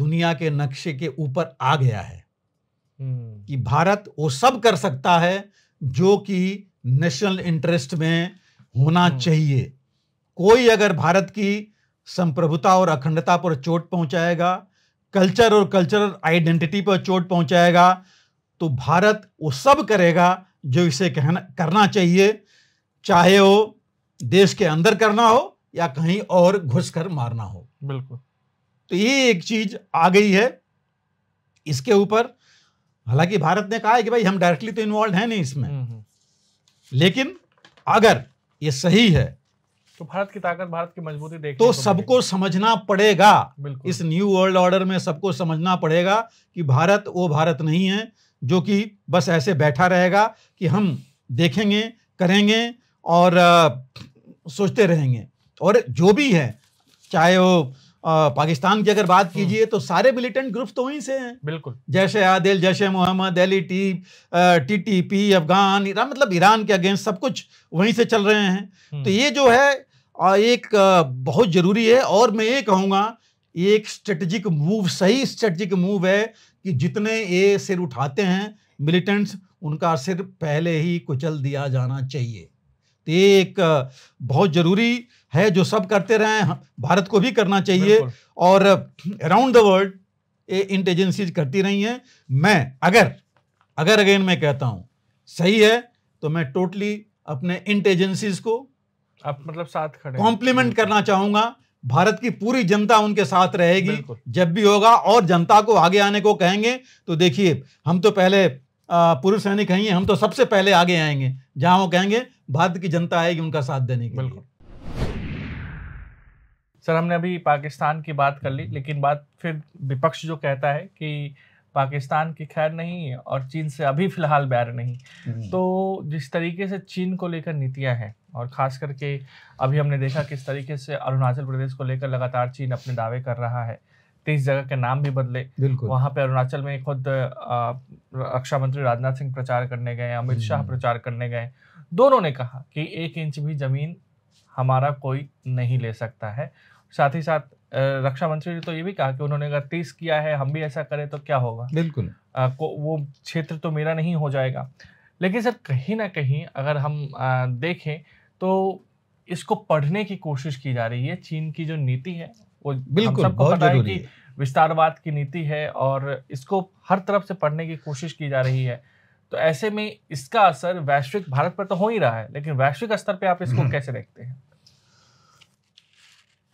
दुनिया के नक्शे के ऊपर आ गया है हम्म। कि भारत वो सब कर सकता है जो कि नेशनल इंटरेस्ट में होना हम्म। चाहिए कोई अगर भारत की संप्रभुता और अखंडता पर चोट पहुंचाएगा कल्चर और कल्चरल आइडेंटिटी पर चोट पहुंचाएगा तो भारत वो सब करेगा जो इसे कहना करना चाहिए चाहे वो देश के अंदर करना हो या कहीं और घुसकर मारना हो बिल्कुल तो ये एक चीज आ गई है इसके ऊपर हालांकि भारत ने कहा है कि भाई हम डायरेक्टली तो इन्वॉल्व है नहीं इसमें हम्म, हम्म। लेकिन अगर ये सही है तो भारत की ताकत भारत की मजबूती देख तो सबको समझना पड़ेगा इस न्यू वर्ल्ड ऑर्डर में सबको समझना पड़ेगा कि भारत वो भारत नहीं है जो कि बस ऐसे बैठा रहेगा कि हम देखेंगे करेंगे और आ, सोचते रहेंगे और जो भी है चाहे वो पाकिस्तान की अगर बात कीजिए तो सारे मिलिटेंट ग्रुप तो वहीं से हैं बिल्कुल जैसे Adil Jaish Mohammed L T T T P Afghan Iran मतलब ईरान के अगेंस्ट सब कुछ वहीं से चल रहे हैं हम्म। तो ये जो है एक बहुत ज़रूरी है और मैं ये कहूँगा ये एक स्ट्रेटजिक मूव सही स्ट्रेटजिक मूव है कि जितने ये सिर उठाते हैं मिलिटेंट्स उनका सिर पहले ही कुचल दिया जाना चाहिए तो ये एक बहुत ज़रूरी है जो सब करते रहे भारत को भी करना चाहिए और अराउंड द वर्ल्ड ये इंटेलिजेंसीज करती रही हैं मैं अगर अगर अगेन मैं कहता हूँ सही है तो मैं टोटली अपने इंटेलिजेंसीज को आप मतलब साथ खड़े कॉम्प्लीमेंट करना चाहूंगा भारत की पूरी जनता उनके साथ रहेगी जब भी होगा और जनता को आगे आने को कहेंगे तो देखिए हम तो पहले पूर्व सैनिक हैं हम तो सबसे पहले आगे आएंगे जहां वो कहेंगे भारत की जनता आएगी उनका साथ देने के बिल्कुल सर हमने अभी पाकिस्तान की बात कर ली लेकिन बात फिर विपक्ष जो कहता है कि पाकिस्तान की खैर नहीं है और चीन से अभी फिलहाल बैर नहीं।, हम्म। तो जिस तरीके से चीन को लेकर नीतियां हैं और ख़ास करके अभी हमने देखा किस तरीके से अरुणाचल प्रदेश को लेकर लगातार चीन अपने दावे कर रहा है तेईस जगह के नाम भी बदले वहाँ पे अरुणाचल में खुद रक्षा मंत्री राजनाथ सिंह प्रचार करने गए अमित शाह हम्म। प्रचार करने गए दोनों ने कहा कि एक इंच भी जमीन हमारा कोई नहीं ले सकता है साथ ही साथ रक्षा मंत्री ने तो ये भी कहा कि उन्होंने अगर तीस किया है हम भी ऐसा करें तो क्या होगा बिल्कुल वो क्षेत्र तो मेरा नहीं हो जाएगा लेकिन सर कहीं ना कहीं अगर हम आ, देखें तो इसको पढ़ने की कोशिश की जा रही है चीन की जो नीति है वो बिल्कुल बहुत जरूरी है विस्तारवाद की नीति है और इसको हर तरफ से पढ़ने की कोशिश की जा रही है तो ऐसे में इसका असर वैश्विक भारत पर तो हो ही रहा है लेकिन वैश्विक स्तर पर आप इसको हम्म। कैसे देखते हैं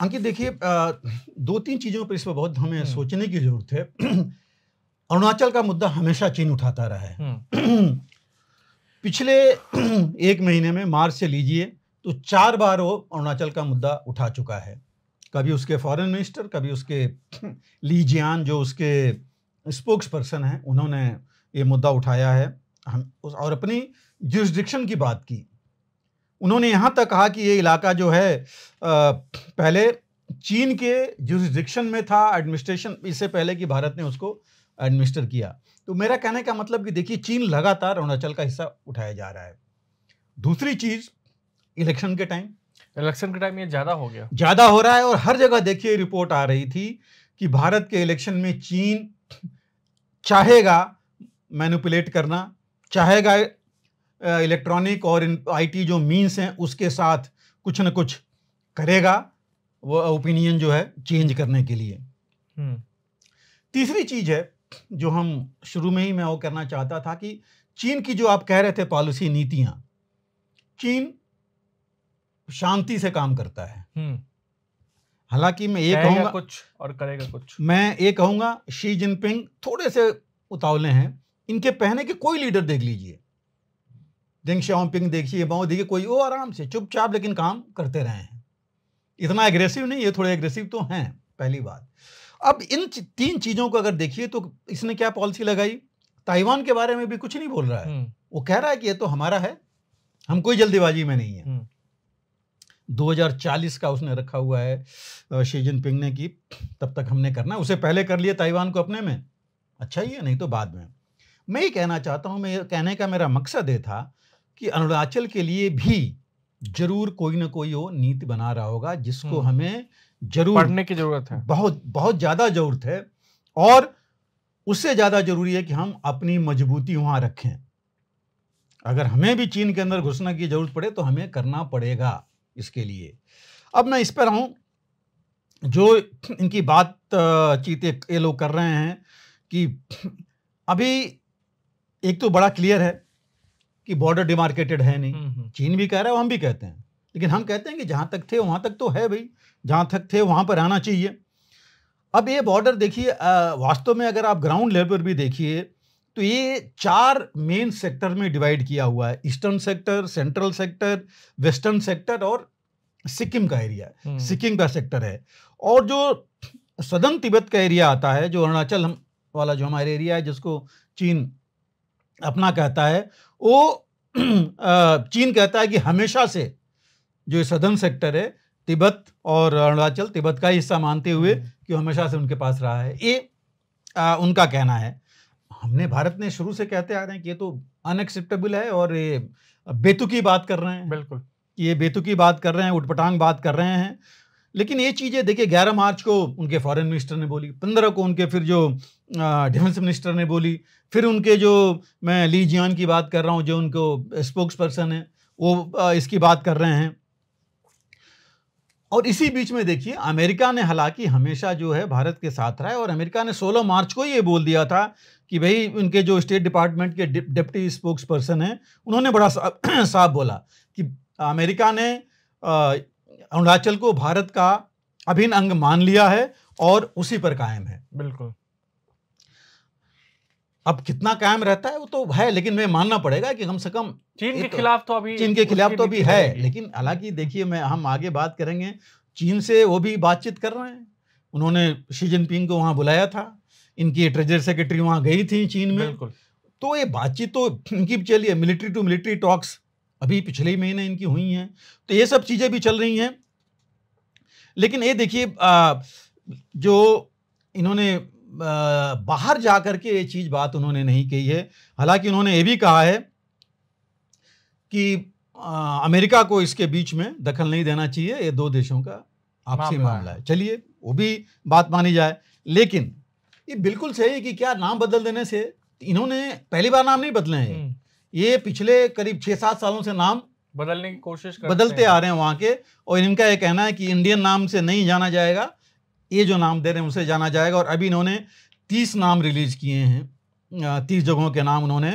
अंकित देखिए दो तीन चीज़ों पर इस पर बहुत हमें हम्म। सोचने की ज़रूरत है अरुणाचल का मुद्दा हमेशा चीन उठाता रहा है हम्म। पिछले एक महीने में मार्च से लीजिए तो चार बार वो अरुणाचल का मुद्दा उठा चुका है कभी उसके फॉरेन मिनिस्टर कभी उसके ली जियान जो उसके स्पोक्स पर्सन हैं उन्होंने ये मुद्दा उठाया है हम और अपनी जुरिस्डिक्शन की बात की उन्होंने यहाँ तक कहा कि ये इलाका जो है पहले चीन के जुरिस्डिक्शन में था एडमिनिस्ट्रेशन इससे पहले कि भारत ने उसको एडमिनिस्टर किया तो मेरा कहने का मतलब कि देखिए चीन लगातार अरुणाचल का हिस्सा उठाया जा रहा है दूसरी चीज़ इलेक्शन के टाइम इलेक्शन के टाइम ये ज़्यादा हो गया ज़्यादा हो रहा है और हर जगह देखिए रिपोर्ट आ रही थी कि भारत के इलेक्शन में चीन चाहेगा मैनुपुलेट करना चाहेगा इलेक्ट्रॉनिक और आईटी जो मीन्स हैं उसके साथ कुछ न कुछ करेगा वो ओपिनियन जो है चेंज करने के लिए हम्म। तीसरी चीज़ है जो हम शुरू में ही मैं वो करना चाहता था कि चीन की जो आप कह रहे थे पॉलिसी नीतियां चीन शांति से काम करता है हम्म। हालांकि मैं ये कहूंगा कुछ और करेगा कुछ मैं ये कहूंगा शी जिनपिंग थोड़े से उतावले हैं इनके पहने के कोई लीडर देख लीजिए दिंग शॉपिंग देखिए बहुत देखिए कोई वो आराम से चुपचाप लेकिन काम करते रहे हैं इतना एग्रेसिव नहीं है थोड़े एग्रेसिव तो हैं पहली बात अब इन तीन चीज़ों को अगर देखिए तो इसने क्या पॉलिसी लगाई ताइवान के बारे में भी कुछ नहीं बोल रहा है हम्म। वो कह रहा है कि ये तो हमारा है हम कोई जल्दीबाजी में नहीं है 2040 हम्म। का उसने रखा हुआ है शी जिनपिंग ने कि तब तक हमने करना है उसे पहले कर लिया ताइवान को अपने में अच्छा ही है नहीं तो बाद में मैं ये कहना चाहता हूँ मैं कहने का मेरा मकसद ये था कि अरुणाचल के लिए भी जरूर कोई ना कोई वो नीति बना रहा होगा जिसको हम्म। हमें जरूर पढ़ने की जरूरत है बहुत बहुत ज़्यादा जरूरत है और उससे ज़्यादा जरूरी है कि हम अपनी मजबूती वहां रखें अगर हमें भी चीन के अंदर घुसने की जरूरत पड़े तो हमें करना पड़ेगा इसके लिए अब मैं इस पर आऊँ जो इनकी बात चीते ये लोग कर रहे हैं कि अभी एक तो बड़ा क्लियर है कि बॉर्डर डिमार्केटेड है नहीं हम्म, हम्म। चीन भी कह रहा है हम भी कहते हैं लेकिन हम कहते हैं कि जहां तक थे वहां तक तो है भाई जहाँ तक थे वहां पर आना चाहिए अब ये बॉर्डर देखिए वास्तव में अगर आप ग्राउंड लेवल पर भी देखिए तो ये चार मेन सेक्टर में डिवाइड किया हुआ है eastern sector central sector western sector और सिक्किम का एरिया हम्म। सिक्किम का सेक्टर है और जो सदन तिब्बत का एरिया आता है जो अरुणाचल वाला जो हमारे एरिया है जिसको चीन अपना कहता है वो चीन कहता है कि हमेशा से जो सदर्न सेक्टर है तिब्बत और अरुणाचल तिब्बत का हिस्सा मानते हुए हम्म। कि हमेशा से उनके पास रहा है ये आ, उनका कहना है हमने भारत ने शुरू से कहते आ रहे हैं कि ये तो अनएक्सेप्टेबल है और ये बेतुकी बात कर रहे हैं बिल्कुल ये बेतुकी बात कर रहे हैं उटपटांग बात कर रहे हैं लेकिन ये चीज़ें देखिए ग्यारह मार्च को उनके फॉरेन मिनिस्टर ने बोली पंद्रह को उनके फिर जो डिफेंस मिनिस्टर ने बोली फिर उनके जो मैं ली जियान की बात कर रहा हूँ जो उनको स्पोक्स पर्सन है वो इसकी बात कर रहे हैं और इसी बीच में देखिए अमेरिका ने हालांकि हमेशा जो है भारत के साथ रहा है और अमेरिका ने 16 मार्च को ये बोल दिया था कि भाई उनके जो स्टेट डिपार्टमेंट के डिप्टी स्पोक्स पर्सन हैं उन्होंने बड़ा साफ बोला कि अमेरिका ने अरुणाचल को भारत का अभिन्न अंग मान लिया है और उसी पर कायम है बिल्कुल अब कितना कायम रहता है वो तो है लेकिन मैं मानना पड़ेगा कि कम से कम चीन के तो खिलाफ तो अभी चीन के खिलाफ तो अभी है लेकिन हालांकि देखिए मैं हम आगे बात करेंगे चीन से वो भी बातचीत कर रहे हैं उन्होंने शी जिनपिंग को वहाँ बुलाया था इनकी ट्रेजर सेक्रेटरी वहाँ गई थी चीन में तो ये बातचीत तो इनकी चलिए मिलिट्री टू मिलिट्री टॉक्स अभी पिछले महीने इनकी हुई हैं तो ये सब चीज़ें भी चल रही हैं लेकिन ये देखिए जो इन्होंने बाहर जा कर के ये चीज़ बात उन्होंने नहीं कही है हालांकि उन्होंने ये भी कहा है कि आ, अमेरिका को इसके बीच में दखल नहीं देना चाहिए ये दो देशों का आपसी मामला है चलिए वो भी बात मानी जाए लेकिन ये बिल्कुल सही है कि क्या नाम बदल देने से इन्होंने पहली बार नाम नहीं बदले हैं हम्म। ये पिछले करीब छः सात सालों से नाम बदलने की कोशिश बदलते आ रहे हैं वहाँ के और इनका ये कहना है कि इंडियन नाम से नहीं जाना जाएगा ये जो नाम दे रहे हैं उनसे जाना जाएगा और अभी इन्होंने तीस नाम रिलीज किए हैं तीस जगहों के नाम उन्होंने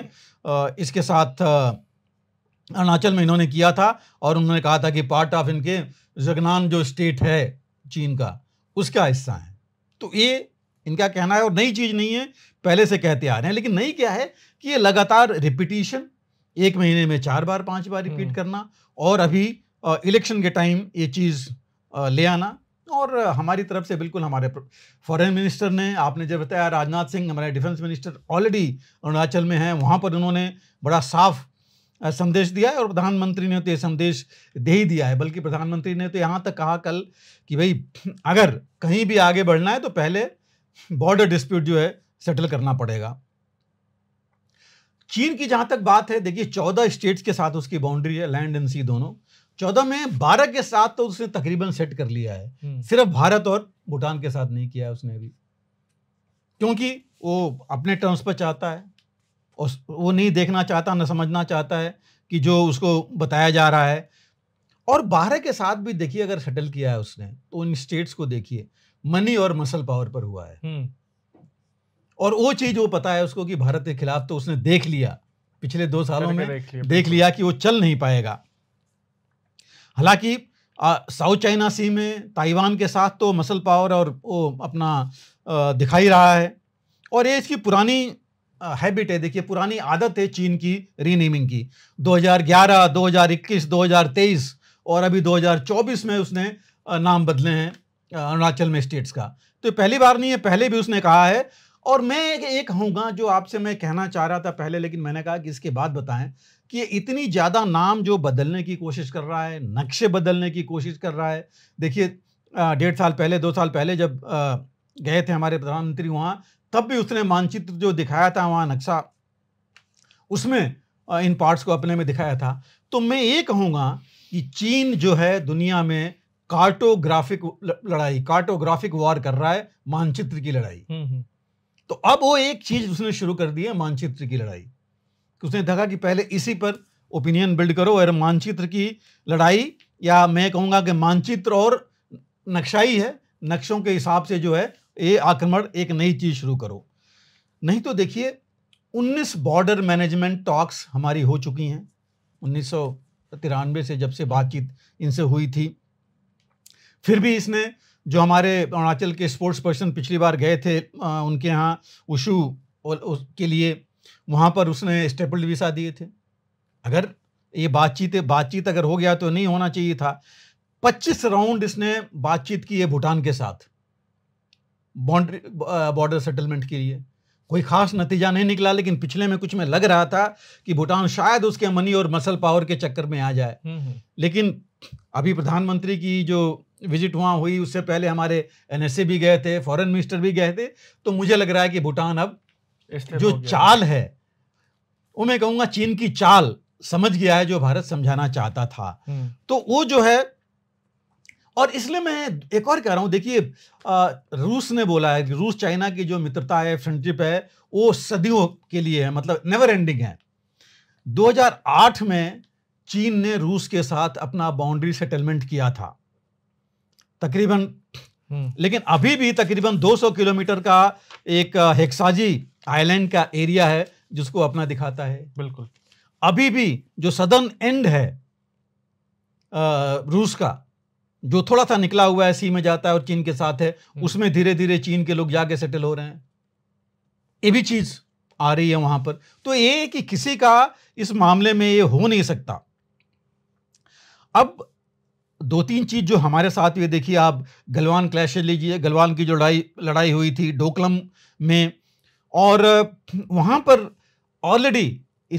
इसके साथ अरुणाचल में इन्होंने किया था और उन्होंने कहा था कि पार्ट ऑफ इनके जगनान जो स्टेट है चीन का उसका हिस्सा है तो ये इनका कहना है और नई चीज़ नहीं है पहले से कहते आ रहे हैं लेकिन नई क्या है कि ये लगातार रिपीटिशन एक महीने में चार बार पांच बार रिपीट हम्म। करना और अभी इलेक्शन के टाइम ये चीज़ ले आना और हमारी तरफ से बिल्कुल हमारे फॉरेन मिनिस्टर ने आपने जब बताया राजनाथ सिंह हमारे डिफेंस मिनिस्टर ऑलरेडी अरुणाचल में हैं वहाँ पर उन्होंने बड़ा साफ संदेश दिया है और प्रधानमंत्री ने तो ये संदेश दे ही दिया है बल्कि प्रधानमंत्री ने तो यहाँ तक कहा कल कि भाई अगर कहीं भी आगे बढ़ना है तो पहले बॉर्डर डिस्प्यूट जो है सेटल करना पड़ेगा चीन की जहाँ तक बात है देखिए चौदह स्टेट्स के साथ उसकी बाउंड्री है लैंड एंड सी दोनों चौदह में बारह के साथ तो उसने तकरीबन सेट कर लिया है हम्म। सिर्फ भारत और भूटान के साथ नहीं किया है उसने अभी क्योंकि वो अपने टर्म्स पर चाहता है और वो नहीं देखना चाहता ना समझना चाहता है कि जो उसको बताया जा रहा है और बारह के साथ भी देखिए अगर सेटल किया है उसने तो उन स्टेट्स को देखिए मनी और मसल पावर पर हुआ है हम्म। और वो चीज़ वो पता है उसको कि भारत के खिलाफ तो उसने देख लिया पिछले दो सालों में देख लिया कि वो चल नहीं पाएगा हालांकि साउथ चाइना सी में ताइवान के साथ तो मसल पावर और वो अपना दिखाई रहा है और ये इसकी पुरानी हैबिट है देखिए पुरानी आदत है चीन की रीनेमिंग की 2011, 2021, 2023 और अभी 2024 में उसने नाम बदले हैं अरुणाचल में स्टेट्स का तो पहली बार नहीं है पहले भी उसने कहा है और मैं एक हूँगा जो आपसे मैं कहना चाह रहा था पहले लेकिन मैंने कहा कि इसके बाद बताएं कि इतनी ज़्यादा नाम जो बदलने की कोशिश कर रहा है नक्शे बदलने की कोशिश कर रहा है देखिए डेढ़ साल पहले दो साल पहले जब गए थे हमारे प्रधानमंत्री वहाँ तब भी उसने मानचित्र जो दिखाया था वहाँ नक्शा उसमें इन पार्ट्स को अपने में दिखाया था तो मैं ये कहूँगा कि चीन जो है दुनिया में कार्टोग्राफिक लड़ाई कार्टोग्राफिक वॉर कर रहा है मानचित्र की लड़ाई हम्म, हम्म। तो अब वो एक चीज उसने शुरू कर दी है मानचित्र की लड़ाई उसने देखा कि पहले इसी पर ओपिनियन बिल्ड करो और मानचित्र की लड़ाई या मैं कहूँगा कि मानचित्र और नक्शाई है नक्शों के हिसाब से जो है ये आक्रमण एक नई चीज़ शुरू करो नहीं तो देखिए 19 बॉर्डर मैनेजमेंट टॉक्स हमारी हो चुकी हैं उन्नीस से जब से बातचीत इनसे हुई थी फिर भी इसने जो हमारे अरुणाचल के स्पोर्ट्स पर्सन पिछली बार गए थे आ, उनके यहाँ उशू और उसके लिए वहाँ पर उसने स्टेपल वीसा दिए थे अगर ये बातचीत बातचीत अगर हो गया तो नहीं होना चाहिए था 25 राउंड इसने बातचीत की है भूटान के साथ बाउंड्री बॉर्डर सेटलमेंट के लिए कोई खास नतीजा नहीं निकला लेकिन पिछले में कुछ में लग रहा था कि भूटान शायद उसके मनी और मसल पावर के चक्कर में आ जाए हम्म, हम्म। लेकिन अभी प्रधानमंत्री की जो विजिट वहाँ हुई उससे पहले हमारे एनएसए भी गए थे फॉरेन मिनिस्टर भी गए थे तो मुझे लग रहा है कि भूटान अब जो चाल है वो मैं कहूंगा चीन की चाल समझ गया है जो भारत समझाना चाहता था हम्म। तो वो जो है और इसलिए मैं एक और कह रहा हूं देखिए रूस ने बोला है कि रूस चाइना की जो मित्रता है फ्रेंडशिप है वो सदियों के लिए है मतलब नेवर एंडिंग है 2008 में चीन ने रूस के साथ अपना बाउंड्री सेटलमेंट किया था तकरीबन हम्म। लेकिन अभी भी तकरीबन 200 किलोमीटर का एक हेक्साजी आइलैंड का एरिया है जिसको अपना दिखाता है बिल्कुल अभी भी जो सदर्न एंड है रूस का जो थोड़ा सा निकला हुआ है सी में जाता है और चीन के साथ है हम्म। उसमें धीरे धीरे चीन के लोग जाके सेटल हो रहे हैं ये भी चीज आ रही है वहां पर तो ये कि किसी का इस मामले में ये हो नहीं सकता अब दो तीन चीज़ जो हमारे साथ हुई देखिए आप गलवान क्लैश लीजिए गलवान की जो लड़ाई लड़ाई हुई थी डोकलम में और वहाँ पर ऑलरेडी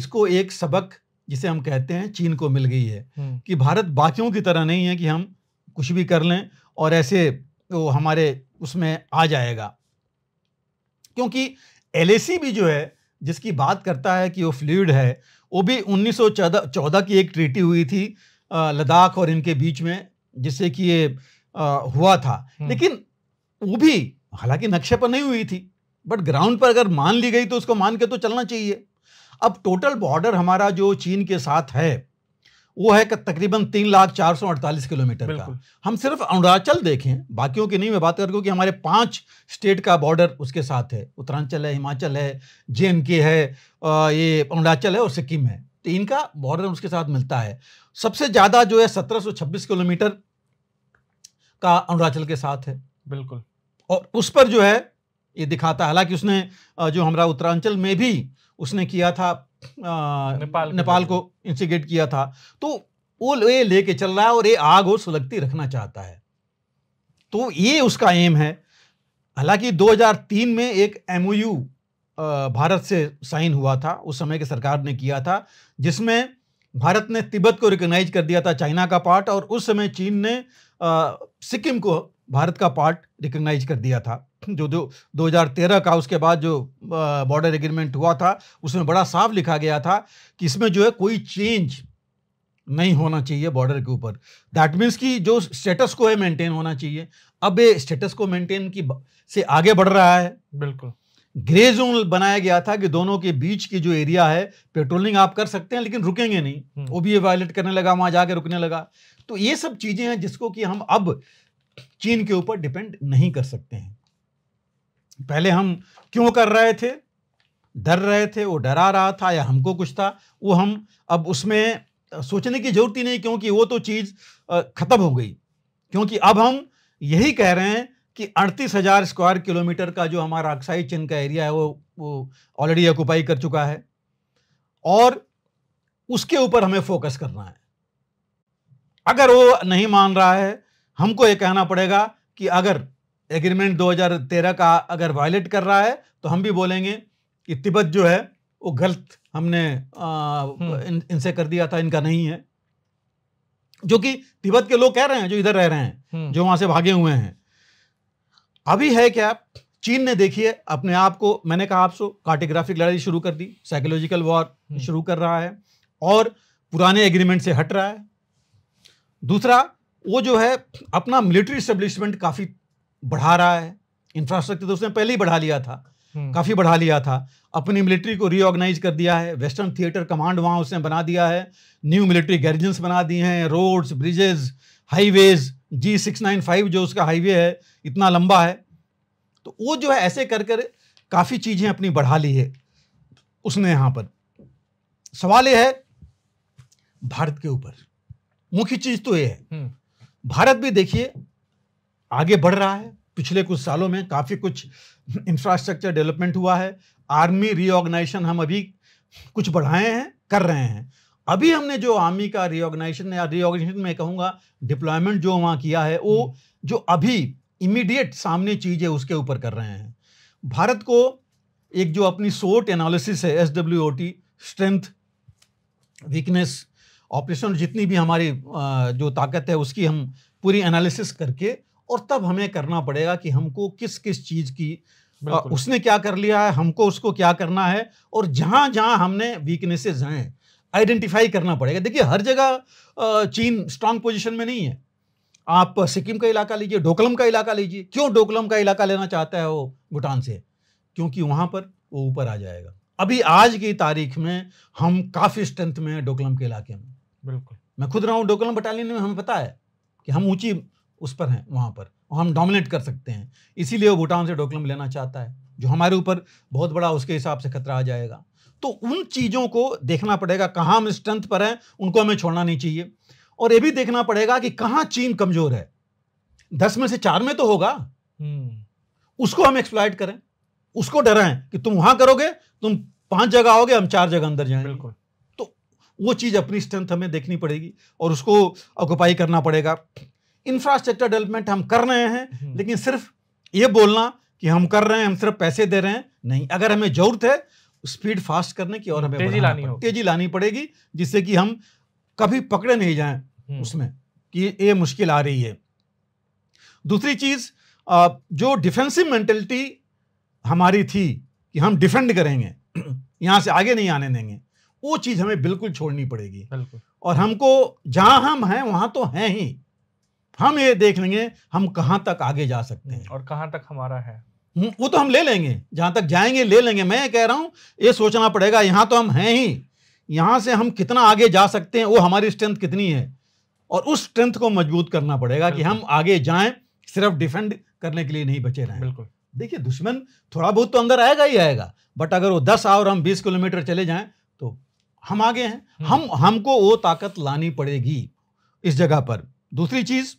इसको एक सबक जिसे हम कहते हैं चीन को मिल गई है हम्म। कि भारत बाकियों की तरह नहीं है कि हम कुछ भी कर लें और ऐसे वो हमारे उसमें आ जाएगा क्योंकि एल भी जो है जिसकी बात करता है कि वो फ्लूड है वो भी 1914 की एक ट्रीटी हुई थी लद्दाख और इनके बीच में जिससे कि ये हुआ था हम्म। लेकिन वो भी हालांकि नक्शे पर नहीं हुई थी बट ग्राउंड पर अगर मान ली गई तो उसको मान के तो चलना चाहिए अब टोटल बॉर्डर हमारा जो चीन के साथ है वो है तकरीबन तीन लाख चार सौ अड़तालीस किलोमीटर का हम सिर्फ अरुणाचल देखें बाकियों की नहीं मैं बात कर कि हमारे पांच स्टेट का बॉर्डर उसके साथ है उत्तरांचल है हिमाचल है जे है ये अरुणाचल है और सिक्किम है तो इनका बॉर्डर उसके साथ मिलता है सबसे ज़्यादा जो है सत्रह किलोमीटर का अरुणाचल के साथ है बिल्कुल और उस पर जो है ये दिखाता है हालांकि उसने जो हमारा उत्तरांचल में भी उसने किया था नेपाल नेपाल को इंस्टिगेट किया था तो वो ये लेके चल रहा है और ये आग और सुलगती रखना चाहता है तो ये उसका एम है हालांकि 2003 में एक एमओयू भारत से साइन हुआ था उस समय की सरकार ने किया था जिसमें भारत ने तिब्बत को रिकग्नाइज कर दिया था चाइना का पार्ट और उस समय चीन ने सिक्किम को भारत का पार्ट रिकग्नाइज कर दिया था जो दो तेरह का उसके बाद जो बॉर्डर एग्रीमेंट हुआ था उसमें बड़ा साफ लिखा गया था कि इसमें जो है कोई चेंज नहीं होना चाहिए बॉर्डर के ऊपर दैट मीन्स कि जो स्टेटस को है मेंटेन होना चाहिए अब ये स्टेटस को मेंटेन की से आगे बढ़ रहा है बिल्कुल ग्रे जोन बनाया गया था कि दोनों के बीच की जो एरिया है पेट्रोलिंग आप कर सकते हैं लेकिन रुकेंगे नहीं हम्म। वो भी वायलेट करने लगा वहां जाके रुकने लगा तो ये सब चीजें हैं जिसको कि हम अब चीन के ऊपर डिपेंड नहीं कर सकते हैं पहले हम क्यों कर रहे थे डर रहे थे वो डरा रहा था या हमको कुछ था वो हम अब उसमें सोचने की जरूरत ही नहीं क्योंकि वो तो चीज़ ख़त्म हो गई क्योंकि अब हम यही कह रहे हैं कि अड़तीस हज़ार स्क्वायर किलोमीटर का जो हमारा अक्साई चिन्ह का एरिया है वो वो ऑलरेडी ऑक्यूपाई कर चुका है और उसके ऊपर हमें फोकस करना है अगर वो नहीं मान रहा है हमको ये कहना पड़ेगा कि अगर एग्रीमेंट 2013 का अगर वायलेट कर रहा है तो हम भी बोलेंगे कि तिब्बत जो है वो गलत हमने हम्म। इन, इनसे कर दिया था इनका नहीं है जो कि तिब्बत के लोग कह रहे हैं जो इधर रह रहे हैं हम्म। जो वहां से भागे हुए हैं अभी है क्या चीन ने देखिए अपने आप को मैंने कहा आपसे कार्टिग्राफिक लड़ाई शुरू कर दी साइकोलॉजिकल वॉर हम्म। शुरू कर रहा है और पुराने एग्रीमेंट से हट रहा है दूसरा वो जो है अपना मिलिट्री स्टेब्लिशमेंट काफ़ी बढ़ा रहा है इंफ्रास्ट्रक्चर तो उसने पहले ही बढ़ा लिया था हम्म। काफ़ी बढ़ा लिया था अपनी मिलिट्री को रीऑर्गेनाइज कर दिया है वेस्टर्न थिएटर कमांड वहां उसने बना दिया है न्यू मिलिट्री गैरिजन्स बना दिए हैं roads bridges highways G six nine five जो उसका हाईवे है इतना लंबा है तो वो जो है ऐसे कर कर काफ़ी चीज़ें अपनी बढ़ा ली है उसने यहाँ पर सवाल यह है भारत के ऊपर मुख्य चीज़ तो ये है हम्म। भारत भी देखिए आगे बढ़ रहा है पिछले कुछ सालों में काफ़ी कुछ इंफ्रास्ट्रक्चर डेवलपमेंट हुआ है आर्मी रीऑर्गेनाइजेशन हम अभी कुछ बढ़ाए हैं कर रहे हैं अभी हमने जो आर्मी का रीऑर्गेनाइजेशन या रीऑर्गेनाइजेशन में कहूँगा डिप्लॉयमेंट जो वहाँ किया है वो हम्म। जो अभी इमीडिएट सामने चीज़ें उसके ऊपर कर रहे हैं भारत को एक जो अपनी सोट एनालिसिस है S W O T strength weakness operation जितनी भी हमारी जो ताकत है उसकी हम पूरी एनालिसिस करके और तब हमें करना पड़ेगा कि हमको किस किस चीज़ की उसने क्या कर लिया है हमको उसको क्या करना है और जहाँ जहाँ हमने वीकनेसेस हैं आइडेंटिफाई करना पड़ेगा देखिए हर जगह चीन स्ट्रांग पोजीशन में नहीं है आप सिक्किम का इलाका लीजिए डोकलम का इलाका लीजिए क्यों डोकलम का इलाका लेना चाहता है वो भूटान से क्योंकि वहां पर वो ऊपर आ जाएगा अभी आज की तारीख में हम काफ़ी स्ट्रेंथ में डोकलम के इलाके में बिल्कुल मैं खुद रहा हूँ डोकलम बटालियन में हमें पता है कि हम ऊंची उस पर हैं वहाँ पर और हम डोमिनेट कर सकते हैं इसीलिए वो भूटान से डोकलम लेना चाहता है जो हमारे ऊपर बहुत बड़ा उसके हिसाब से खतरा आ जाएगा तो उन चीज़ों को देखना पड़ेगा कहाँ हम स्ट्रेंथ पर हैं उनको हमें छोड़ना नहीं चाहिए और ये भी देखना पड़ेगा कि कहां चीन कमजोर है दस में से चार में तो होगा हम्म। उसको हम एक्सप्लाइट करें उसको डराएं कि तुम वहां करोगे तुम पांच जगह आओगे हम चार जगह अंदर जाएंगे बिल्कुल तो वो चीज अपनी स्ट्रेंथ हमें देखनी पड़ेगी और उसको ऑक्यूपाई करना पड़ेगा इंफ्रास्ट्रक्चर डेवलपमेंट हम कर रहे हैं हम्म। लेकिन सिर्फ ये बोलना कि हम कर रहे हैं हम सिर्फ पैसे दे रहे हैं नहीं अगर हमें जरूरत है स्पीड फास्ट करने की और हमें तेजी लानी, तेजी लानी पड़ेगी जिससे कि हम कभी पकड़े नहीं जाए हम्म। उसमें कि ये मुश्किल आ रही है दूसरी चीज जो डिफेंसिव मेंटेलिटी हमारी थी कि हम डिफेंड करेंगे यहां से आगे नहीं आने देंगे वो चीज़ हमें बिल्कुल छोड़नी पड़ेगी और हमको जहां हम हैं वहां तो हैं ही हम ये देख लेंगे हम कहाँ तक आगे जा सकते हैं और कहाँ तक हमारा है हम्म, वो तो हम ले लेंगे जहां तक जाएंगे ले लेंगे मैं कह रहा हूँ ये सोचना पड़ेगा यहां तो हम हैं ही यहाँ से हम कितना आगे जा सकते हैं वो हमारी स्ट्रेंथ कितनी है और उस स्ट्रेंथ को मजबूत करना पड़ेगा कि हम आगे जाएं सिर्फ डिफेंड करने के लिए नहीं बचे रहें बिल्कुल देखिए दुश्मन थोड़ा बहुत तो अंदर आएगा ही आएगा बट अगर वो दस और हम बीस किलोमीटर चले जाएं तो हम आगे हैं हम्म। हम हमको वो ताकत लानी पड़ेगी इस जगह पर दूसरी चीज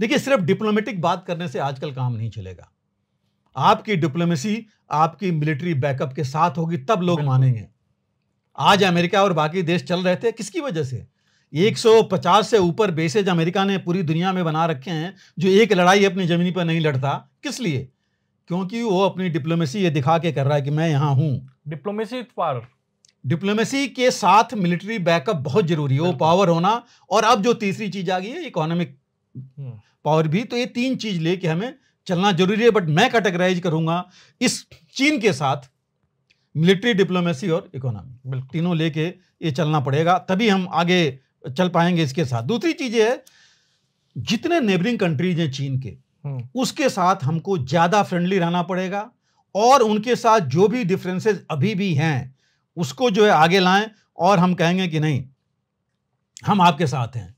देखिए सिर्फ डिप्लोमेटिक बात करने से आजकल काम नहीं चलेगा आपकी डिप्लोमेसी आपकी मिलिट्री बैकअप के साथ होगी तब लोग मानेंगे आज अमेरिका और बाकी देश चल रहे थे किसकी वजह से 150 से ऊपर बेसेज अमेरिका ने पूरी दुनिया में बना रखे हैं जो एक लड़ाई अपनी ज़मीन पर नहीं लड़ता किस लिए क्योंकि वो अपनी डिप्लोमेसी ये दिखा के कर रहा है कि मैं यहाँ हूँ डिप्लोमेसी पावर डिप्लोमेसी के साथ मिलिट्री बैकअप बहुत जरूरी है वो पावर होना और अब जो तीसरी चीज आ गई है इकोनॉमिक हम्म। पावर भी तो ये तीन चीज लेके हमें चलना जरूरी है बट मैं कैटेगराइज करूंगा इस चीन के साथ मिलिट्री डिप्लोमेसी और इकोनॉमी तीनों लेके ये चलना पड़ेगा तभी हम आगे चल पाएंगे इसके साथ दूसरी चीज ये है जितने नेबरिंग कंट्रीज हैं चीन के हम्म। उसके साथ हमको ज्यादा फ्रेंडली रहना पड़ेगा और उनके साथ जो भी डिफरेंसेस अभी भी हैं उसको जो है आगे लाएं और हम कहेंगे कि नहीं हम आपके साथ हैं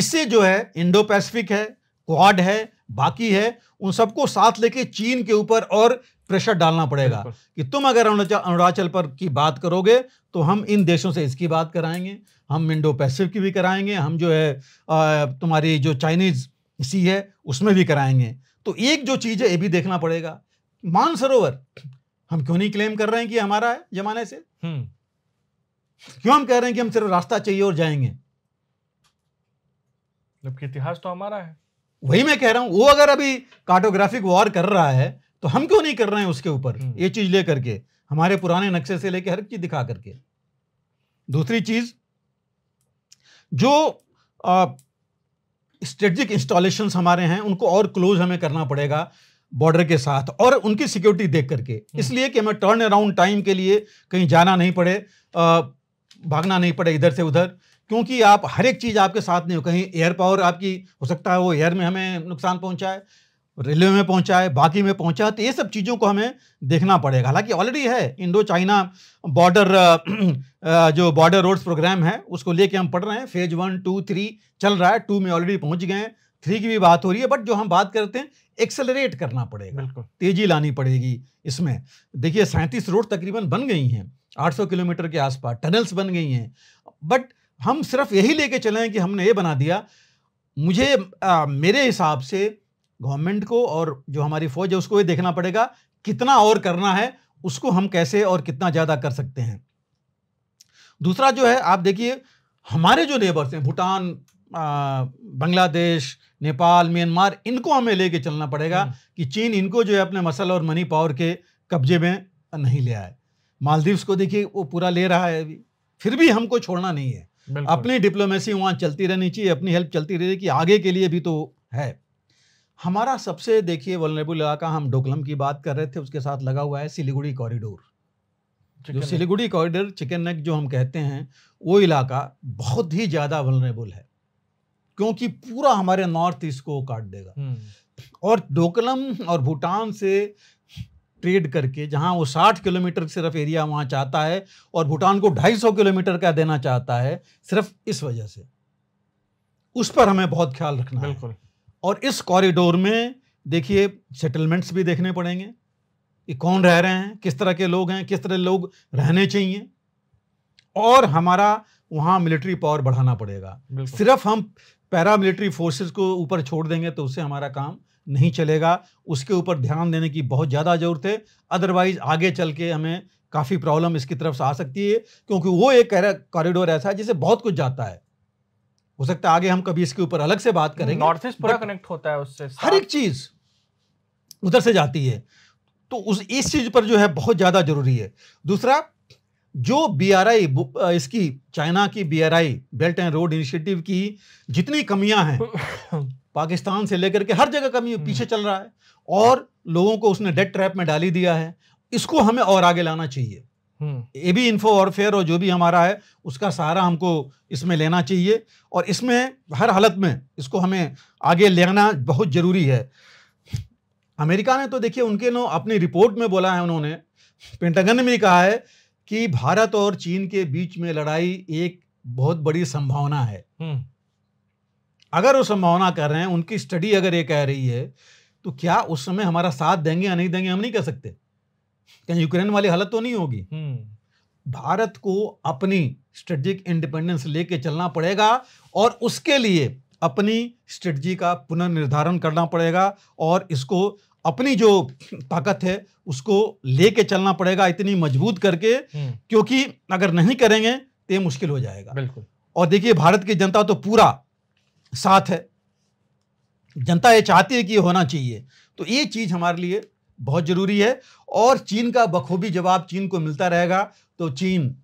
इससे जो है इंडो पैसिफिक है क्वाड है बाकी है उन सबको साथ लेके चीन के ऊपर और प्रेशर डालना पड़ेगा कि तुम अगर अरुणाचल पर की बात करोगे तो हम इन देशों से इसकी बात कराएंगे हम इंडो पैसिफिक की भी कराएंगे हम जो है तुम्हारी जो चाइनीज सी है उसमें भी कराएंगे तो एक जो चीज़ है ये भी देखना पड़ेगा मानसरोवर हम क्यों नहीं क्लेम कर रहे हैं कि हमारा है जमाने से हम्म। क्यों हम कह रहे हैं कि हम सिर्फ रास्ता चाहिए और जाएंगे जबकि इतिहास तो हमारा है वही मैं कह रहा हूं वो अगर अभी कार्टोग्राफिक वॉर कर रहा है तो हम क्यों नहीं कर रहे हैं उसके ऊपर हम्म। ये चीज लेकर के हमारे पुराने नक्शे से लेकर हर चीज दिखा करके दूसरी चीज जो स्ट्रेटजिक इंस्टॉलेशन हमारे हैं उनको और क्लोज हमें करना पड़ेगा बॉर्डर के साथ और उनकी सिक्योरिटी देख करके हम्म। इसलिए कि हमें टर्न अराउंड टाइम के लिए कहीं जाना नहीं पड़े आ, भागना नहीं पड़े इधर से उधर क्योंकि आप हर एक चीज़ आपके साथ नहीं हो कहीं एयर पावर आपकी हो सकता है वो एयर में हमें नुकसान पहुंचाए रेलवे में पहुंचाए बाकी में पहुंचाए तो ये सब चीज़ों को हमें देखना पड़ेगा हालांकि ऑलरेडी है इंडो चाइना बॉर्डर जो बॉर्डर रोड्स प्रोग्राम है उसको लेके हम पढ़ रहे हैं फेज वन टू थ्री चल रहा है टू में ऑलरेडी पहुँच गए हैं थ्री की भी बात हो रही है बट जो हम बात करते हैं एक्सेलरेट करना पड़ेगा बिल्कुल तेजी लानी पड़ेगी इसमें देखिए सैंतीस रोड तकरीबन बन गई हैं 800 किलोमीटर के आसपास टनल्स बन गई हैं बट हम सिर्फ यही लेके हैं कि हमने ये बना दिया मुझे आ, मेरे हिसाब से गवर्नमेंट को और जो हमारी फौज है उसको ये देखना पड़ेगा कितना और करना है उसको हम कैसे और कितना ज़्यादा कर सकते हैं दूसरा जो है आप देखिए हमारे जो नेबर्स हैं भूटान बांग्लादेश नेपाल म्यांमार इनको हमें लेके चलना पड़ेगा हम्म। कि चीन इनको जो है अपने मसल और मनी पावर के कब्जे में नहीं ले आए मालदीव्स को देखिए वो पूरा ले रहा है अभी फिर भी हमको छोड़ना नहीं है अपनी डिप्लोमेसी वहाँ चलती रहनी चाहिए अपनी हेल्प चलती रही कि आगे के लिए भी तो है हमारा सबसे देखिए वलनेबल इलाका हम डोकलम की बात कर रहे थे उसके साथ लगा हुआ है सिलीगुड़ी कॉरिडोर जो सिलीगुड़ी कॉरिडोर चिकन नेक जो हम कहते हैं वो इलाका बहुत ही ज़्यादा वलनेबल है क्योंकि पूरा हमारे नॉर्थ ईस्ट को काट देगा हम्म। और डोकलम और भूटान से ट्रेड करके जहां वो 60 किलोमीटर सिर्फ एरिया वहां चाहता है और भूटान को 250 किलोमीटर का देना चाहता है सिर्फ इस वजह से उस पर हमें बहुत ख्याल रखना बिल्कुल और इस कॉरिडोर में देखिए सेटलमेंट्स भी देखने पड़ेंगे कि कौन रह रहे हैं किस तरह के लोग हैं किस तरह लोग रहने चाहिए और हमारा वहाँ मिलिट्री पावर बढ़ाना पड़ेगा सिर्फ हम पैरामिलिट्री फोर्सेस को ऊपर छोड़ देंगे तो उससे हमारा काम नहीं चलेगा उसके ऊपर ध्यान देने की बहुत ज़्यादा ज़रूरत है अदरवाइज़ आगे चल के हमें काफ़ी प्रॉब्लम इसकी तरफ से आ सकती है क्योंकि वो एक कॉरिडोर ऐसा है जिसे बहुत कुछ जाता है हो सकता है आगे हम कभी इसके ऊपर अलग से बात करेंगे नॉर्थ ईस्ट पूरा कनेक्ट होता है उससे हर एक चीज़ उधर से जाती है तो उस इस चीज़ पर जो है बहुत ज़्यादा ज़रूरी है दूसरा जो बी इसकी चाइना की B belt and road initiative की जितनी कमियां हैं पाकिस्तान से लेकर के हर जगह कमी पीछे हम्म। चल रहा है और लोगों को उसने डेट ट्रैप में डाली दिया है इसको हमें और आगे लाना चाहिए हम्म। ये भी इन्फो वॉरफेयर और जो भी हमारा है उसका सहारा हमको इसमें लेना चाहिए और इसमें हर हालत में इसको हमें आगे लेना बहुत ज़रूरी है अमेरिका ने तो देखिए उनके नो अपनी रिपोर्ट में बोला है उन्होंने पेंटागन ने भी कहा है कि भारत और चीन के बीच में लड़ाई एक बहुत बड़ी संभावना है हम्म। अगर वो संभावना कर रहे हैं उनकी स्टडी अगर ये कह रही है तो क्या उस समय हमारा साथ देंगे या नहीं देंगे हम नहीं कह सकते कहीं यूक्रेन वाली हालत तो नहीं होगी हम्म। भारत को अपनी स्ट्रेटजिक इंडिपेंडेंस लेके चलना पड़ेगा और उसके लिए अपनी स्ट्रेटजी का पुनर्निर्धारण करना पड़ेगा और इसको अपनी जो ताकत है उसको लेके चलना पड़ेगा इतनी मजबूत करके हम्म। क्योंकि अगर नहीं करेंगे तो ये मुश्किल हो जाएगा बिल्कुल और देखिए भारत की जनता तो पूरा साथ है जनता ये चाहती है कि होना चाहिए तो ये चीज़ हमारे लिए बहुत ज़रूरी है और चीन का बखूबी जवाब चीन को मिलता रहेगा तो चीन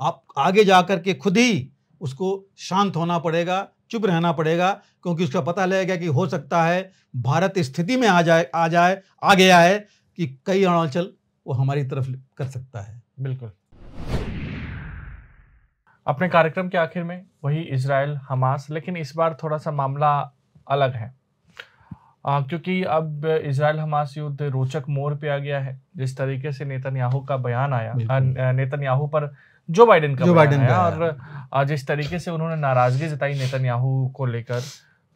आप आगे जा कर के खुद ही उसको शांत होना पड़ेगा चुप रहना पड़ेगा क्योंकि उसका पता लगेगा कि हो सकता है भारत स्थिति में आ जाए आ जाए आ गया है कि कई अरुणाचल वो हमारी तरफ कर सकता है बिल्कुल अपने कार्यक्रम के आखिर में वही इसराइल हमास लेकिन इस बार थोड़ा सा मामला अलग है आ, क्योंकि अब इसराइल हमास युद्ध रोचक मोड़ पे आ गया है जिस तरीके से नेतन्याहू का बयान आया नेतन्याहू पर जो बाइडेन का जो बाइडेन आया और जिस तरीके से उन्होंने नाराजगी जताई नेतन्याहू को लेकर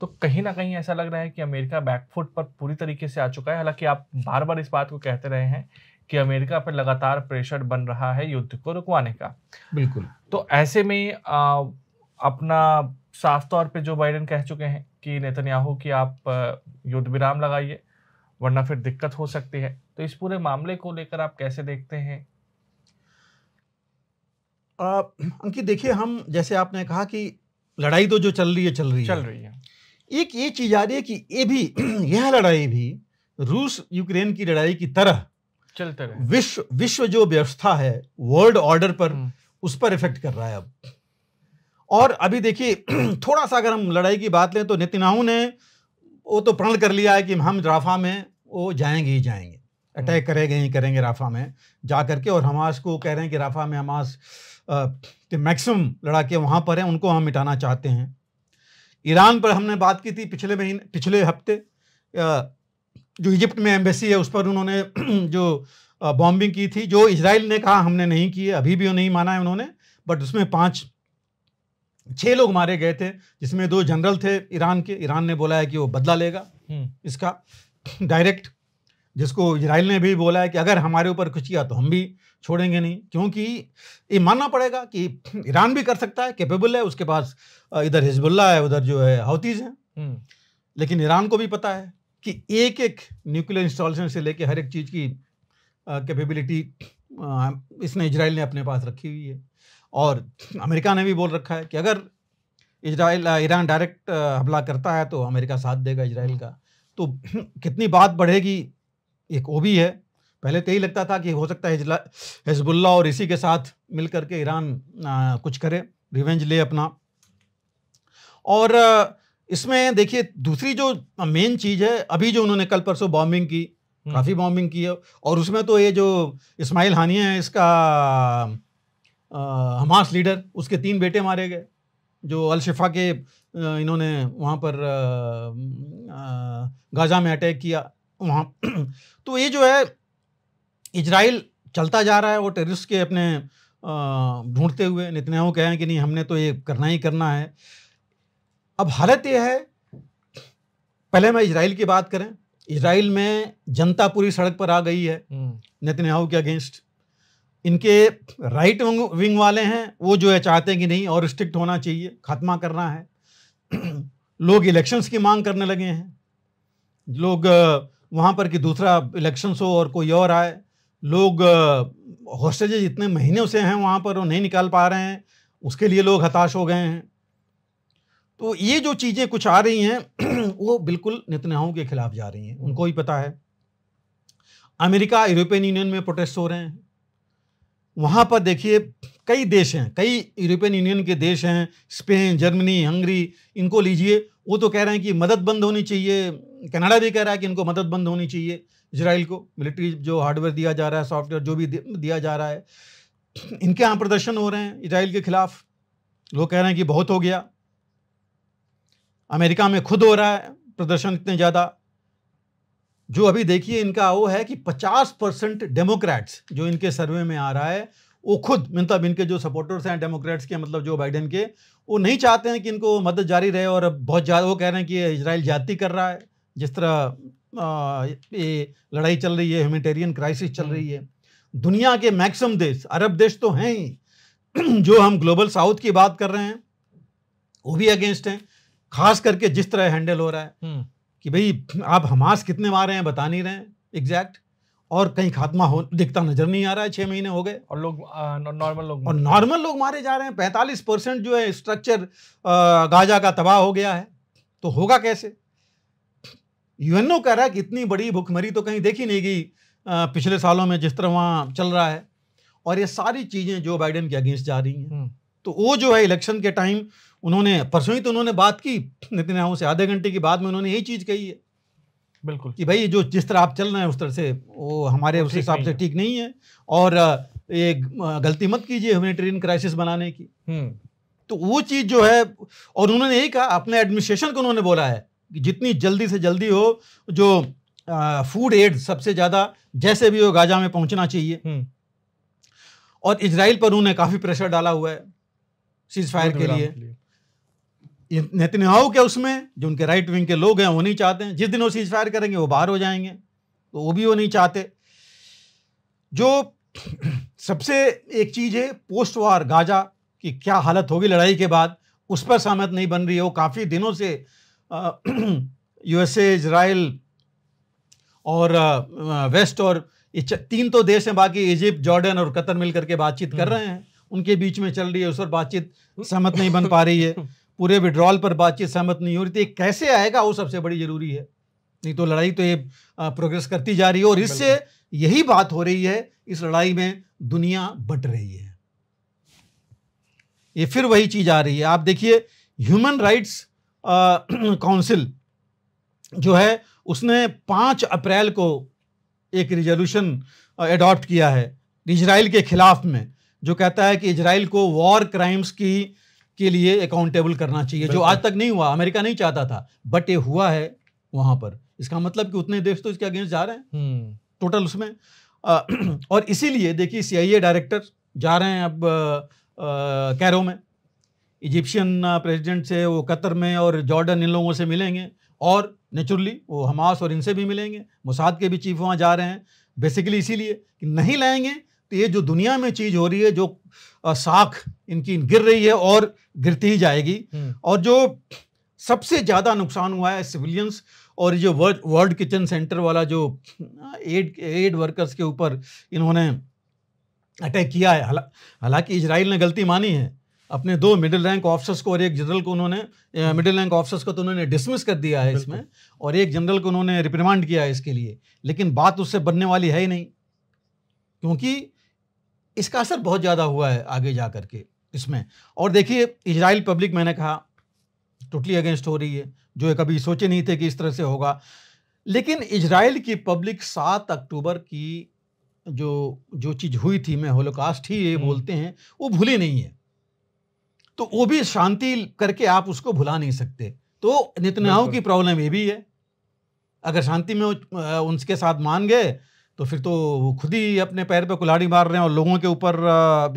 तो कहीं ना कहीं ऐसा लग रहा है कि अमेरिका बैकफुट पर पूरी तरीके से आ चुका है हालांकि आप बार बार इस बात को कहते रहे हैं कि अमेरिका पर लगातार प्रेशर बन रहा है युद्ध को रुकवाने का बिल्कुल तो ऐसे में आ, अपना साफ तौर पे जो बाइडेन कह चुके हैं कि नेतन्याहू कि आप युद्ध विराम लगाइए वरना फिर दिक्कत हो सकती है तो इस पूरे मामले को लेकर आप कैसे देखते हैं अंकित देखिए हम जैसे आपने कहा कि लड़ाई तो जो चल रही है चल रही चल है। रही है एक ये चीज आ रही है कि ये भी यह लड़ाई भी रूस यूक्रेन की लड़ाई की तरह चलते रहे विश्व विश्व जो व्यवस्था है वर्ल्ड ऑर्डर पर हम्म। उस पर इफेक्ट कर रहा है अब और अभी देखिए थोड़ा सा अगर हम लड़ाई की बात लें तो नेतन्याहू ने वो तो प्रण कर लिया है कि हम राफा में वो जाएंगे ही जाएंगे अटैक हम्म। करेंगे ही करेंगे राफा में जा करके और हमास को कह रहे हैं कि राफा में हमास के मैक्सिमम लड़ाके वहाँ पर हैं उनको हम मिटाना चाहते हैं ईरान पर हमने बात की थी पिछले महीने पिछले हफ्ते जो इजिप्ट में एम्बेसी है उस पर उन्होंने जो बॉम्बिंग की थी जो इसराइल ने कहा हमने नहीं की अभी भी नहीं माना है उन्होंने बट उसमें पाँच छः लोग मारे गए थे जिसमें दो जनरल थे ईरान के ईरान ने बोला है कि वो बदला लेगा हम्म। इसका डायरेक्ट जिसको इसराइल ने भी बोला है कि अगर हमारे ऊपर कुछ किया तो हम भी छोड़ेंगे नहीं क्योंकि ये मानना पड़ेगा कि ईरान भी कर सकता है कैपेबल है उसके पास इधर हिजबुल्ला है उधर जो है हौतीज हैं हम्म। लेकिन ईरान को भी पता है कि एक एक न्यूक्लियर इंस्टॉलेशन से लेकर हर एक चीज़ की कैपेबिलिटी इसने इसराइल ने अपने पास रखी हुई है और अमेरिका ने भी बोल रखा है कि अगर इसराइल ईरान डायरेक्ट हमला करता है तो अमेरिका साथ देगा इसराइल का तो कितनी बात बढ़ेगी एक वो भी है पहले तो यही लगता था कि हो सकता है हिजबुल्ला और इसी के साथ मिल करके ईरान कुछ करे रिवेंज ले अपना और इसमें देखिए दूसरी जो मेन चीज़ है अभी जो उन्होंने कल परसों बॉम्बिंग की हम्म। काफ़ी बॉम्बिंग की है और उसमें तो ये जो इस्माइल हानिया है इसका हमास लीडर उसके तीन बेटे मारे गए जो अलशफ़ा के इन्होंने वहाँ पर गाज़ा में अटैक किया वहाँ तो ये जो है इजराइल चलता जा रहा है वो टेररिस्ट के अपने ढूंढते हुए नितने कहें कि नहीं हमने तो ये करना ही करना है अब हालत यह है पहले मैं इसराइल की बात करें इसराइल में जनता पूरी सड़क पर आ गई है हम्म। नेतन्याहू के अगेंस्ट इनके राइट विंग वाले हैं वो जो है चाहते हैं कि नहीं और स्ट्रिक्ट होना चाहिए खात्मा करना है लोग इलेक्शंस की मांग करने लगे हैं लोग वहाँ पर कि दूसरा इलेक्शंस हो और कोई और आए लोग हॉस्टेजेज इतने महीनों से हैं वहाँ पर वो नहीं निकाल पा रहे हैं उसके लिए लोग हताश हो गए हैं तो ये जो चीज़ें कुछ आ रही हैं वो बिल्कुल नितन्याहू के खिलाफ जा रही हैं उनको ही पता है अमेरिका यूरोपियन यूनियन में प्रोटेस्ट हो रहे हैं वहाँ पर देखिए कई देश हैं कई यूरोपियन यूनियन के देश हैं स्पेन जर्मनी हंगरी इनको लीजिए वो तो कह रहे हैं कि मदद बंद होनी चाहिए कनाडा भी कह रहा है कि इनको मदद बंद होनी चाहिए इसराइल को मिलिट्री जो हार्डवेयर दिया जा रहा है सॉफ्टवेयर जो भी दिया जा रहा है इनके यहाँ प्रदर्शन हो रहे हैं इसराइल के खिलाफ लोग कह रहे हैं कि बहुत हो गया अमेरिका में खुद हो रहा है प्रदर्शन इतने ज़्यादा जो अभी देखिए इनका वो है कि 50 परसेंट डेमोक्रेट्स जो इनके सर्वे में आ रहा है वो खुद मतलब इनके जो सपोर्टर्स हैं डेमोक्रेट्स के मतलब जो बाइडेन के वो नहीं चाहते हैं कि इनको मदद जारी रहे और बहुत ज़्यादा वो कह रहे हैं कि इसराइल जाति कर रहा है जिस तरह ये लड़ाई चल रही है ह्यूमिटेरियन क्राइसिस चल रही है दुनिया के मैक्सिमम देश अरब देश तो हैं ही जो हम ग्लोबल साउथ की बात कर रहे हैं वो भी अगेंस्ट हैं खास करके जिस तरह हैंडल हो रहा है हम्म। कि भाई आप हमास कितने मारे हैं बता नहीं रहे हैं एग्जैक्ट और कहीं खात्मा हो दिखता नजर नहीं आ रहा है छह महीने हो गए और लोग नॉर्मल लोग और नॉर्मल लोग मारे जा रहे हैं पैंतालीस परसेंट जो है स्ट्रक्चर गाजा का तबाह हो गया है तो होगा कैसे यूएनओ कह रहा है कि इतनी बड़ी भुखमरी तो कहीं देखी नहीं गई पिछले सालों में जिस तरह वहाँ चल रहा है और ये सारी चीज़ें जो बाइडेन के अगेंस्ट जा रही हैं हम्म। तो वो जो है इलेक्शन के टाइम उन्होंने परसों ही तो उन्होंने बात की नितिन से आधे घंटे की बाद में उन्होंने यही चीज़ कही है बिल्कुल कि भाई जो जिस तरह आप चल रहे हैं उस तरह से वो हमारे उस हिसाब से ठीक नहीं है और ये गलती मत कीजिए ह्यूमेटेरियन क्राइसिस बनाने की हम्म। तो वो चीज़ जो है और उन्होंने यही कहा अपने एडमिनिस्ट्रेशन को उन्होंने बोला है कि जितनी जल्दी से जल्दी हो जो फूड एड सबसे ज़्यादा जैसे भी हो गाजा में पहुंचना चाहिए हम्म। और इसराइल पर उन्होंने काफ़ी प्रेशर डाला हुआ है सीज फायर के लिए नेतन्याहू के उसमें जो उनके राइट विंग के लोग हैं वो नहीं चाहते हैं जिस दिन वो सीज फायर करेंगे वो बाहर हो जाएंगे तो वो भी वो नहीं चाहते जो सबसे एक चीज़ है पोस्ट वार गाजा की क्या हालत होगी लड़ाई के बाद उस पर सहमत नहीं बन रही है वो काफ़ी दिनों से यूएसए इसराइल और आ, वेस्ट और तीन तो देश हैं बाकी इजिप्ट जॉर्डन और कतर मिल करके बातचीत कर हम्म। रहे हैं उनके बीच में चल रही है उस पर बातचीत सहमत नहीं बन पा रही है पूरे विड्रॉल पर बातचीत सहमत नहीं हो रही थी कैसे आएगा वो सबसे बड़ी जरूरी है नहीं तो लड़ाई तो ये प्रोग्रेस करती जा रही है और इससे यही बात हो रही है इस लड़ाई में दुनिया बट रही है ये फिर वही चीज़ आ रही है आप देखिए ह्यूमन राइट्स काउंसिल जो है उसने पाँच अप्रैल को एक रिजोल्यूशन एडॉप्ट किया है इजराइल के ख़िलाफ़ में जो कहता है कि इसराइल को वॉर क्राइम्स की के लिए अकाउंटेबल करना चाहिए जो आज तक नहीं हुआ अमेरिका नहीं चाहता था बट ये हुआ है वहाँ पर इसका मतलब कि उतने देश तो इसके अगेंस्ट जा रहे हैं टोटल हम्म। उसमें आ, और इसीलिए देखिए सीआईए डायरेक्टर जा रहे हैं अब कैरो में इजिप्शियन प्रेसिडेंट से वो कतर में और जॉर्डन इन लोगों से मिलेंगे और नेचुरली वो हमास और इनसे भी मिलेंगे मुसाद के भी चीफ वहाँ जा रहे हैं बेसिकली इसीलिए कि नहीं लाएंगे तो ये जो दुनिया में चीज़ हो रही है जो साख इनकी गिर रही है और गिरती ही जाएगी हम्म। और जो सबसे ज़्यादा नुकसान हुआ है सिविलियंस और ये वर्ल्ड वर्ल्ड किचन सेंटर वाला जो एड एड वर्कर्स के ऊपर इन्होंने अटैक किया है हालांकि इसराइल ने गलती मानी है अपने दो मिडिल रैंक ऑफिसर्स को और एक जनरल को उन्होंने मिडिल रैंक ऑफिसर्स को तो उन्होंने डिसमिस कर दिया है इसमें और एक जनरल को उन्होंने रिप्रिमांड किया है इसके लिए लेकिन बात उससे बनने वाली है ही नहीं क्योंकि इसका असर बहुत ज़्यादा हुआ है आगे जा कर के इसमें और देखिए इसराइल पब्लिक मैंने कहा टोटली अगेंस्ट हो रही है जो कभी सोचे नहीं थे कि इस तरह से होगा लेकिन इसराइल की पब्लिक सात अक्टूबर की जो जो चीज़ हुई थी मैं होलोकास्ट ही ये हम्म। बोलते हैं वो भूली नहीं है तो वो भी शांति करके आप उसको भुला नहीं सकते तो नितनाओं की प्रॉब्लम ये भी है अगर शांति में उनके साथ मान गए तो फिर तो वो खुद ही अपने पैर पे कुल्हाड़ी मार रहे हैं और लोगों के ऊपर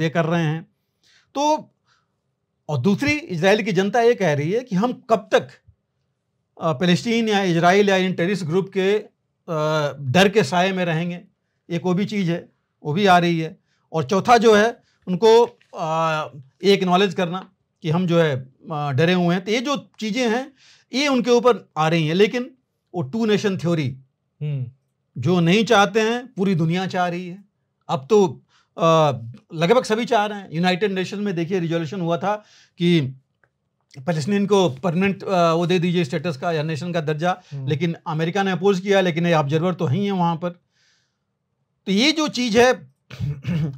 ये कर रहे हैं तो और दूसरी इसराइल की जनता ये कह रही है कि हम कब तक फ़लस्तीन या इसराइल या इन टेरिस ग्रुप के डर के साय में रहेंगे एक वो भी चीज़ है वो भी आ रही है और चौथा जो है उनको एक नॉलेज करना कि हम जो है डरे हुए हैं तो ये जो चीज़ें हैं ये उनके ऊपर आ रही हैं लेकिन वो टू नेशन थ्योरी जो नहीं चाहते हैं पूरी दुनिया चाह रही है अब तो लगभग सभी चाह रहे हैं यूनाइटेड नेशन में देखिए रिजोल्यूशन हुआ था कि फलस्तीन को परमानेंट वो दे दीजिए स्टेटस का या नेशन का दर्जा हम्म। लेकिन अमेरिका ने अपोज किया लेकिन ऑब्जर्वर तो ही है वहाँ पर तो ये जो चीज़ है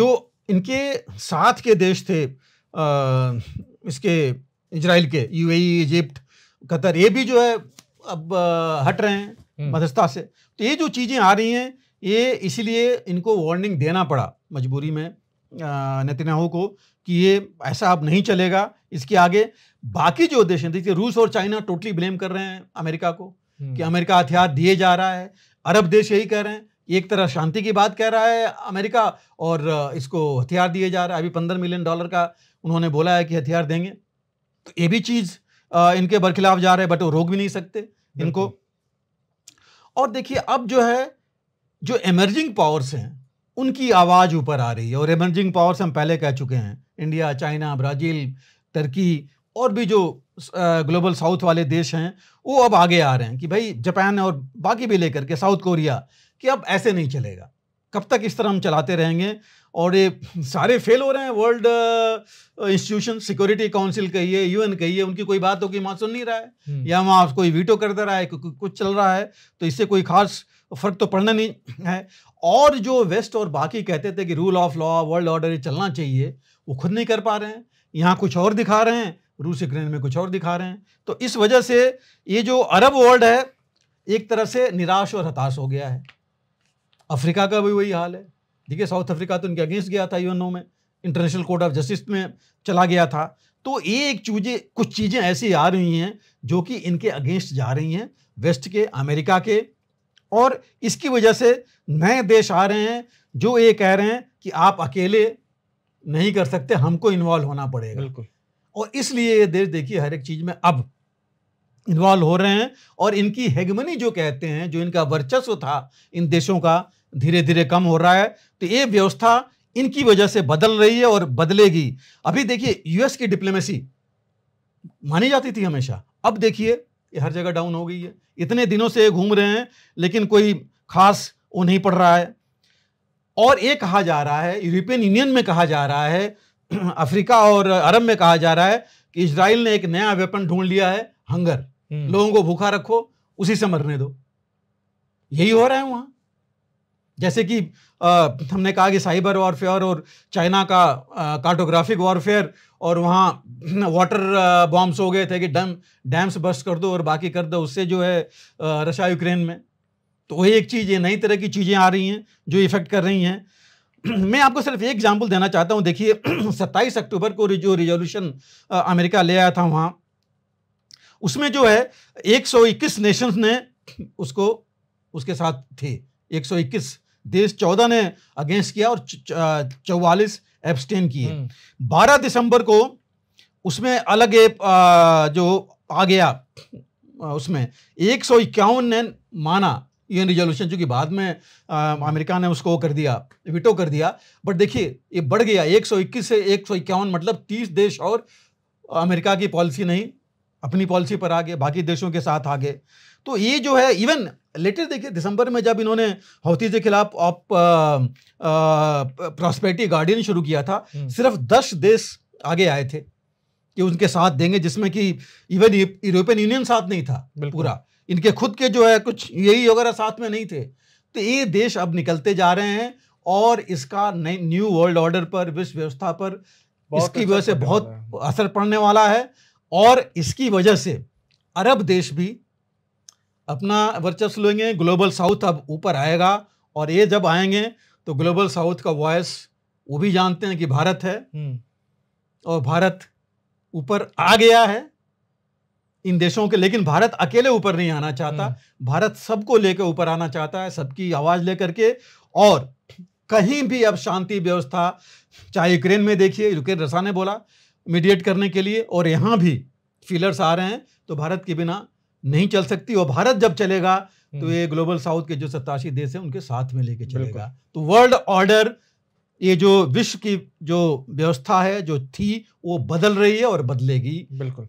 जो इनके साथ के देश थे आ, इसके इजराइल के यूएई इजिप्ट कतर ये भी जो है अब आ, हट रहे हैं हम्म। मध्यस्थता से तो ये जो चीज़ें आ रही हैं ये इसलिए इनको वार्निंग देना पड़ा मजबूरी में नतन्याहू को कि ये ऐसा अब नहीं चलेगा इसके आगे बाकी जो देश हैं देखिए रूस और चाइना टोटली ब्लेम कर रहे हैं अमेरिका को हम्म। कि अमेरिका हथियार दिए जा रहा है अरब देश यही कह रहे हैं एक तरह शांति की बात कह रहा है अमेरिका और इसको हथियार दिए जा रहा है अभी पंद्रह मिलियन डॉलर का उन्होंने बोला है कि हथियार देंगे तो ये भी चीज़ इनके बरखिलाफ जा रहे हैं बट वो रोक भी नहीं सकते इनको और देखिए अब जो है जो इमर्जिंग पावर्स हैं उनकी आवाज़ ऊपर आ रही है और इमर्जिंग पावर्स हम पहले कह चुके हैं इंडिया चाइना ब्राज़ील तुर्की और भी जो ग्लोबल साउथ वाले देश हैं वो अब आगे आ रहे हैं कि भाई जापान और बाकी भी लेकर के साउथ कोरिया कि अब ऐसे नहीं चलेगा कब तक इस तरह हम चलाते रहेंगे और ये सारे फेल हो रहे हैं वर्ल्ड इंस्टीट्यूशन सिक्योरिटी काउंसिल कहिए यूएन कहिए उनकी कोई बात होगी वहाँ सुन नहीं रहा है हम्म। या वहाँ कोई वीटो कर दे रहा है कुछ चल रहा है तो इससे कोई खास फ़र्क तो पड़ना नहीं है और जो वेस्ट और बाकी कहते थे कि rule of law world order ये चलना चाहिए वो खुद नहीं कर पा रहे हैं यहाँ कुछ और दिखा रहे हैं रूस यूक्रेन में कुछ और दिखा रहे हैं तो इस वजह से ये जो अरब वर्ल्ड है एक तरह से निराश और हताश हो गया है अफ्रीका का भी वही हाल है देखिए साउथ अफ्रीका तो इनके अगेंस्ट गया था यूएनओ में इंटरनेशनल कोर्ट ऑफ जस्टिस में चला गया था तो ये एक चूजे कुछ चीज़ें ऐसी आ रही हैं जो कि इनके अगेंस्ट जा रही हैं वेस्ट के अमेरिका के और इसकी वजह से नए देश आ रहे हैं जो ये कह रहे हैं कि आप अकेले नहीं कर सकते हमको इन्वॉल्व होना पड़ेगा बिल्कुल और इसलिए ये देश देखिए हर एक चीज़ में अब इन्वॉल्व हो रहे हैं और इनकी हेगमनी जो कहते हैं जो इनका वर्चस्व था इन देशों का धीरे धीरे कम हो रहा है तो ये व्यवस्था इनकी वजह से बदल रही है और बदलेगी अभी देखिए यूएस की डिप्लोमेसी मानी जाती थी हमेशा अब देखिए ये हर जगह डाउन हो गई है इतने दिनों से घूम रहे हैं लेकिन कोई खास वो नहीं पड़ रहा है और ये कहा जा रहा है यूरोपियन यूनियन में कहा जा रहा है अफ्रीका और अरब में कहा जा रहा है कि इसराइल ने एक नया वेपन ढूंढ लिया है हंगर हम्म। लोगों को भूखा रखो उसी से मरने दो यही हो रहा है वहां जैसे कि हमने कहा कि साइबर वॉरफेयर और चाइना का कार्टोग्राफिक वॉरफेयर और वहाँ वाटर बॉम्ब्स हो गए थे कि डैम डैम्स बस्ट कर दो और बाकी कर दो उससे जो है रशिया यूक्रेन में तो वही एक चीज़ ये नई तरह की चीज़ें आ रही हैं जो इफ़ेक्ट कर रही हैं मैं आपको सिर्फ एक एग्जाम्पल देना चाहता हूँ देखिए सत्ताईस अक्टूबर को जो रिजोल्यूशन अमेरिका ले आया था वहाँ उसमें जो है 121 नेशंस ने उसको उसके साथ थे 121 देश चौदह ने अगेंस्ट किया और चौवालीस एब्सटेन किए हम्म। बारह दिसंबर को उसमें अलग जो आ गया उसमें एक सौ इक्यावन ने माना ये रिजोल्यूशन चूंकि बाद में अमेरिका ने उसको कर दिया विटो कर दिया बट देखिए ये बढ़ गया 121 से एक मतलब 30 देश और अमेरिका की पॉलिसी नहीं अपनी पॉलिसी पर आ गए बाकी देशों के साथ आ गए तो ये जो है इवन लेटर देखिए दिसंबर में जब इन्होंने हौती के खिलाफ आप प्रॉस्पेरिटी गार्डियन शुरू किया था हम्म। सिर्फ दस देश आगे आए थे कि उनके साथ देंगे जिसमें कि इवन यूरोपियन यूनियन साथ नहीं था पूरा इनके खुद के जो है कुछ यही वगैरह साथ में नहीं थे तो ये देश अब निकलते जा रहे हैं और इसका नई न्यू वर्ल्ड ऑर्डर पर विश्व व्यवस्था पर इसकी वजह से बहुत असर पड़ने वाला है और इसकी वजह से अरब देश भी अपना वर्चस्व लेंगे ग्लोबल साउथ अब ऊपर आएगा और ये जब आएंगे तो ग्लोबल साउथ का वॉयस वो भी जानते हैं कि भारत है हम्म। और भारत ऊपर आ गया है इन देशों के लेकिन भारत अकेले ऊपर नहीं आना चाहता हम्म। भारत सबको लेकर ऊपर आना चाहता है सबकी आवाज़ लेकर के और कहीं भी अब शांति व्यवस्था चाहे यूक्रेन में देखिए यूक्रेन रसा ने बोला मीडिएट करने के लिए और यहाँ भी फीलर्स आ रहे हैं तो भारत के बिना नहीं चल सकती और भारत जब चलेगा तो हम्म। ये ग्लोबल साउथ के जो सत्ताशी देश हैं उनके साथ में लेके चलेगा तो वर्ल्ड ऑर्डर ये जो विश्व की जो व्यवस्था है जो थी वो बदल रही है और बदलेगी बिल्कुल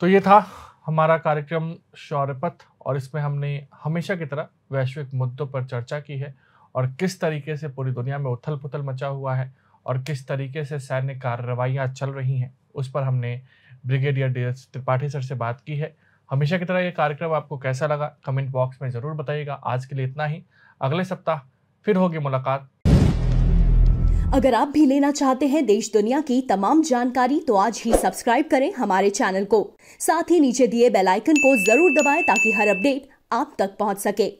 तो ये था हमारा कार्यक्रम शौर्यपथ और इसमें हमने हमेशा की तरह वैश्विक मुद्दों पर चर्चा की है और किस तरीके से पूरी दुनिया में उथल पुथल मचा हुआ है और किस तरीके से सैन्य कार्रवाइयाँ चल रही हैं उस पर हमने brigadier D S Tripathi sir से बात की है हमेशा की तरह ये कार्यक्रम आपको कैसा लगा कमेंट बॉक्स में ज़रूर बताइएगा आज के लिए इतना ही अगले सप्ताह फिर होगी मुलाकात अगर आप भी लेना चाहते हैं देश दुनिया की तमाम जानकारी तो आज ही सब्सक्राइब करें हमारे चैनल को साथ ही नीचे दिए बेल आइकन को जरूर दबाएं ताकि हर अपडेट आप तक पहुंच सके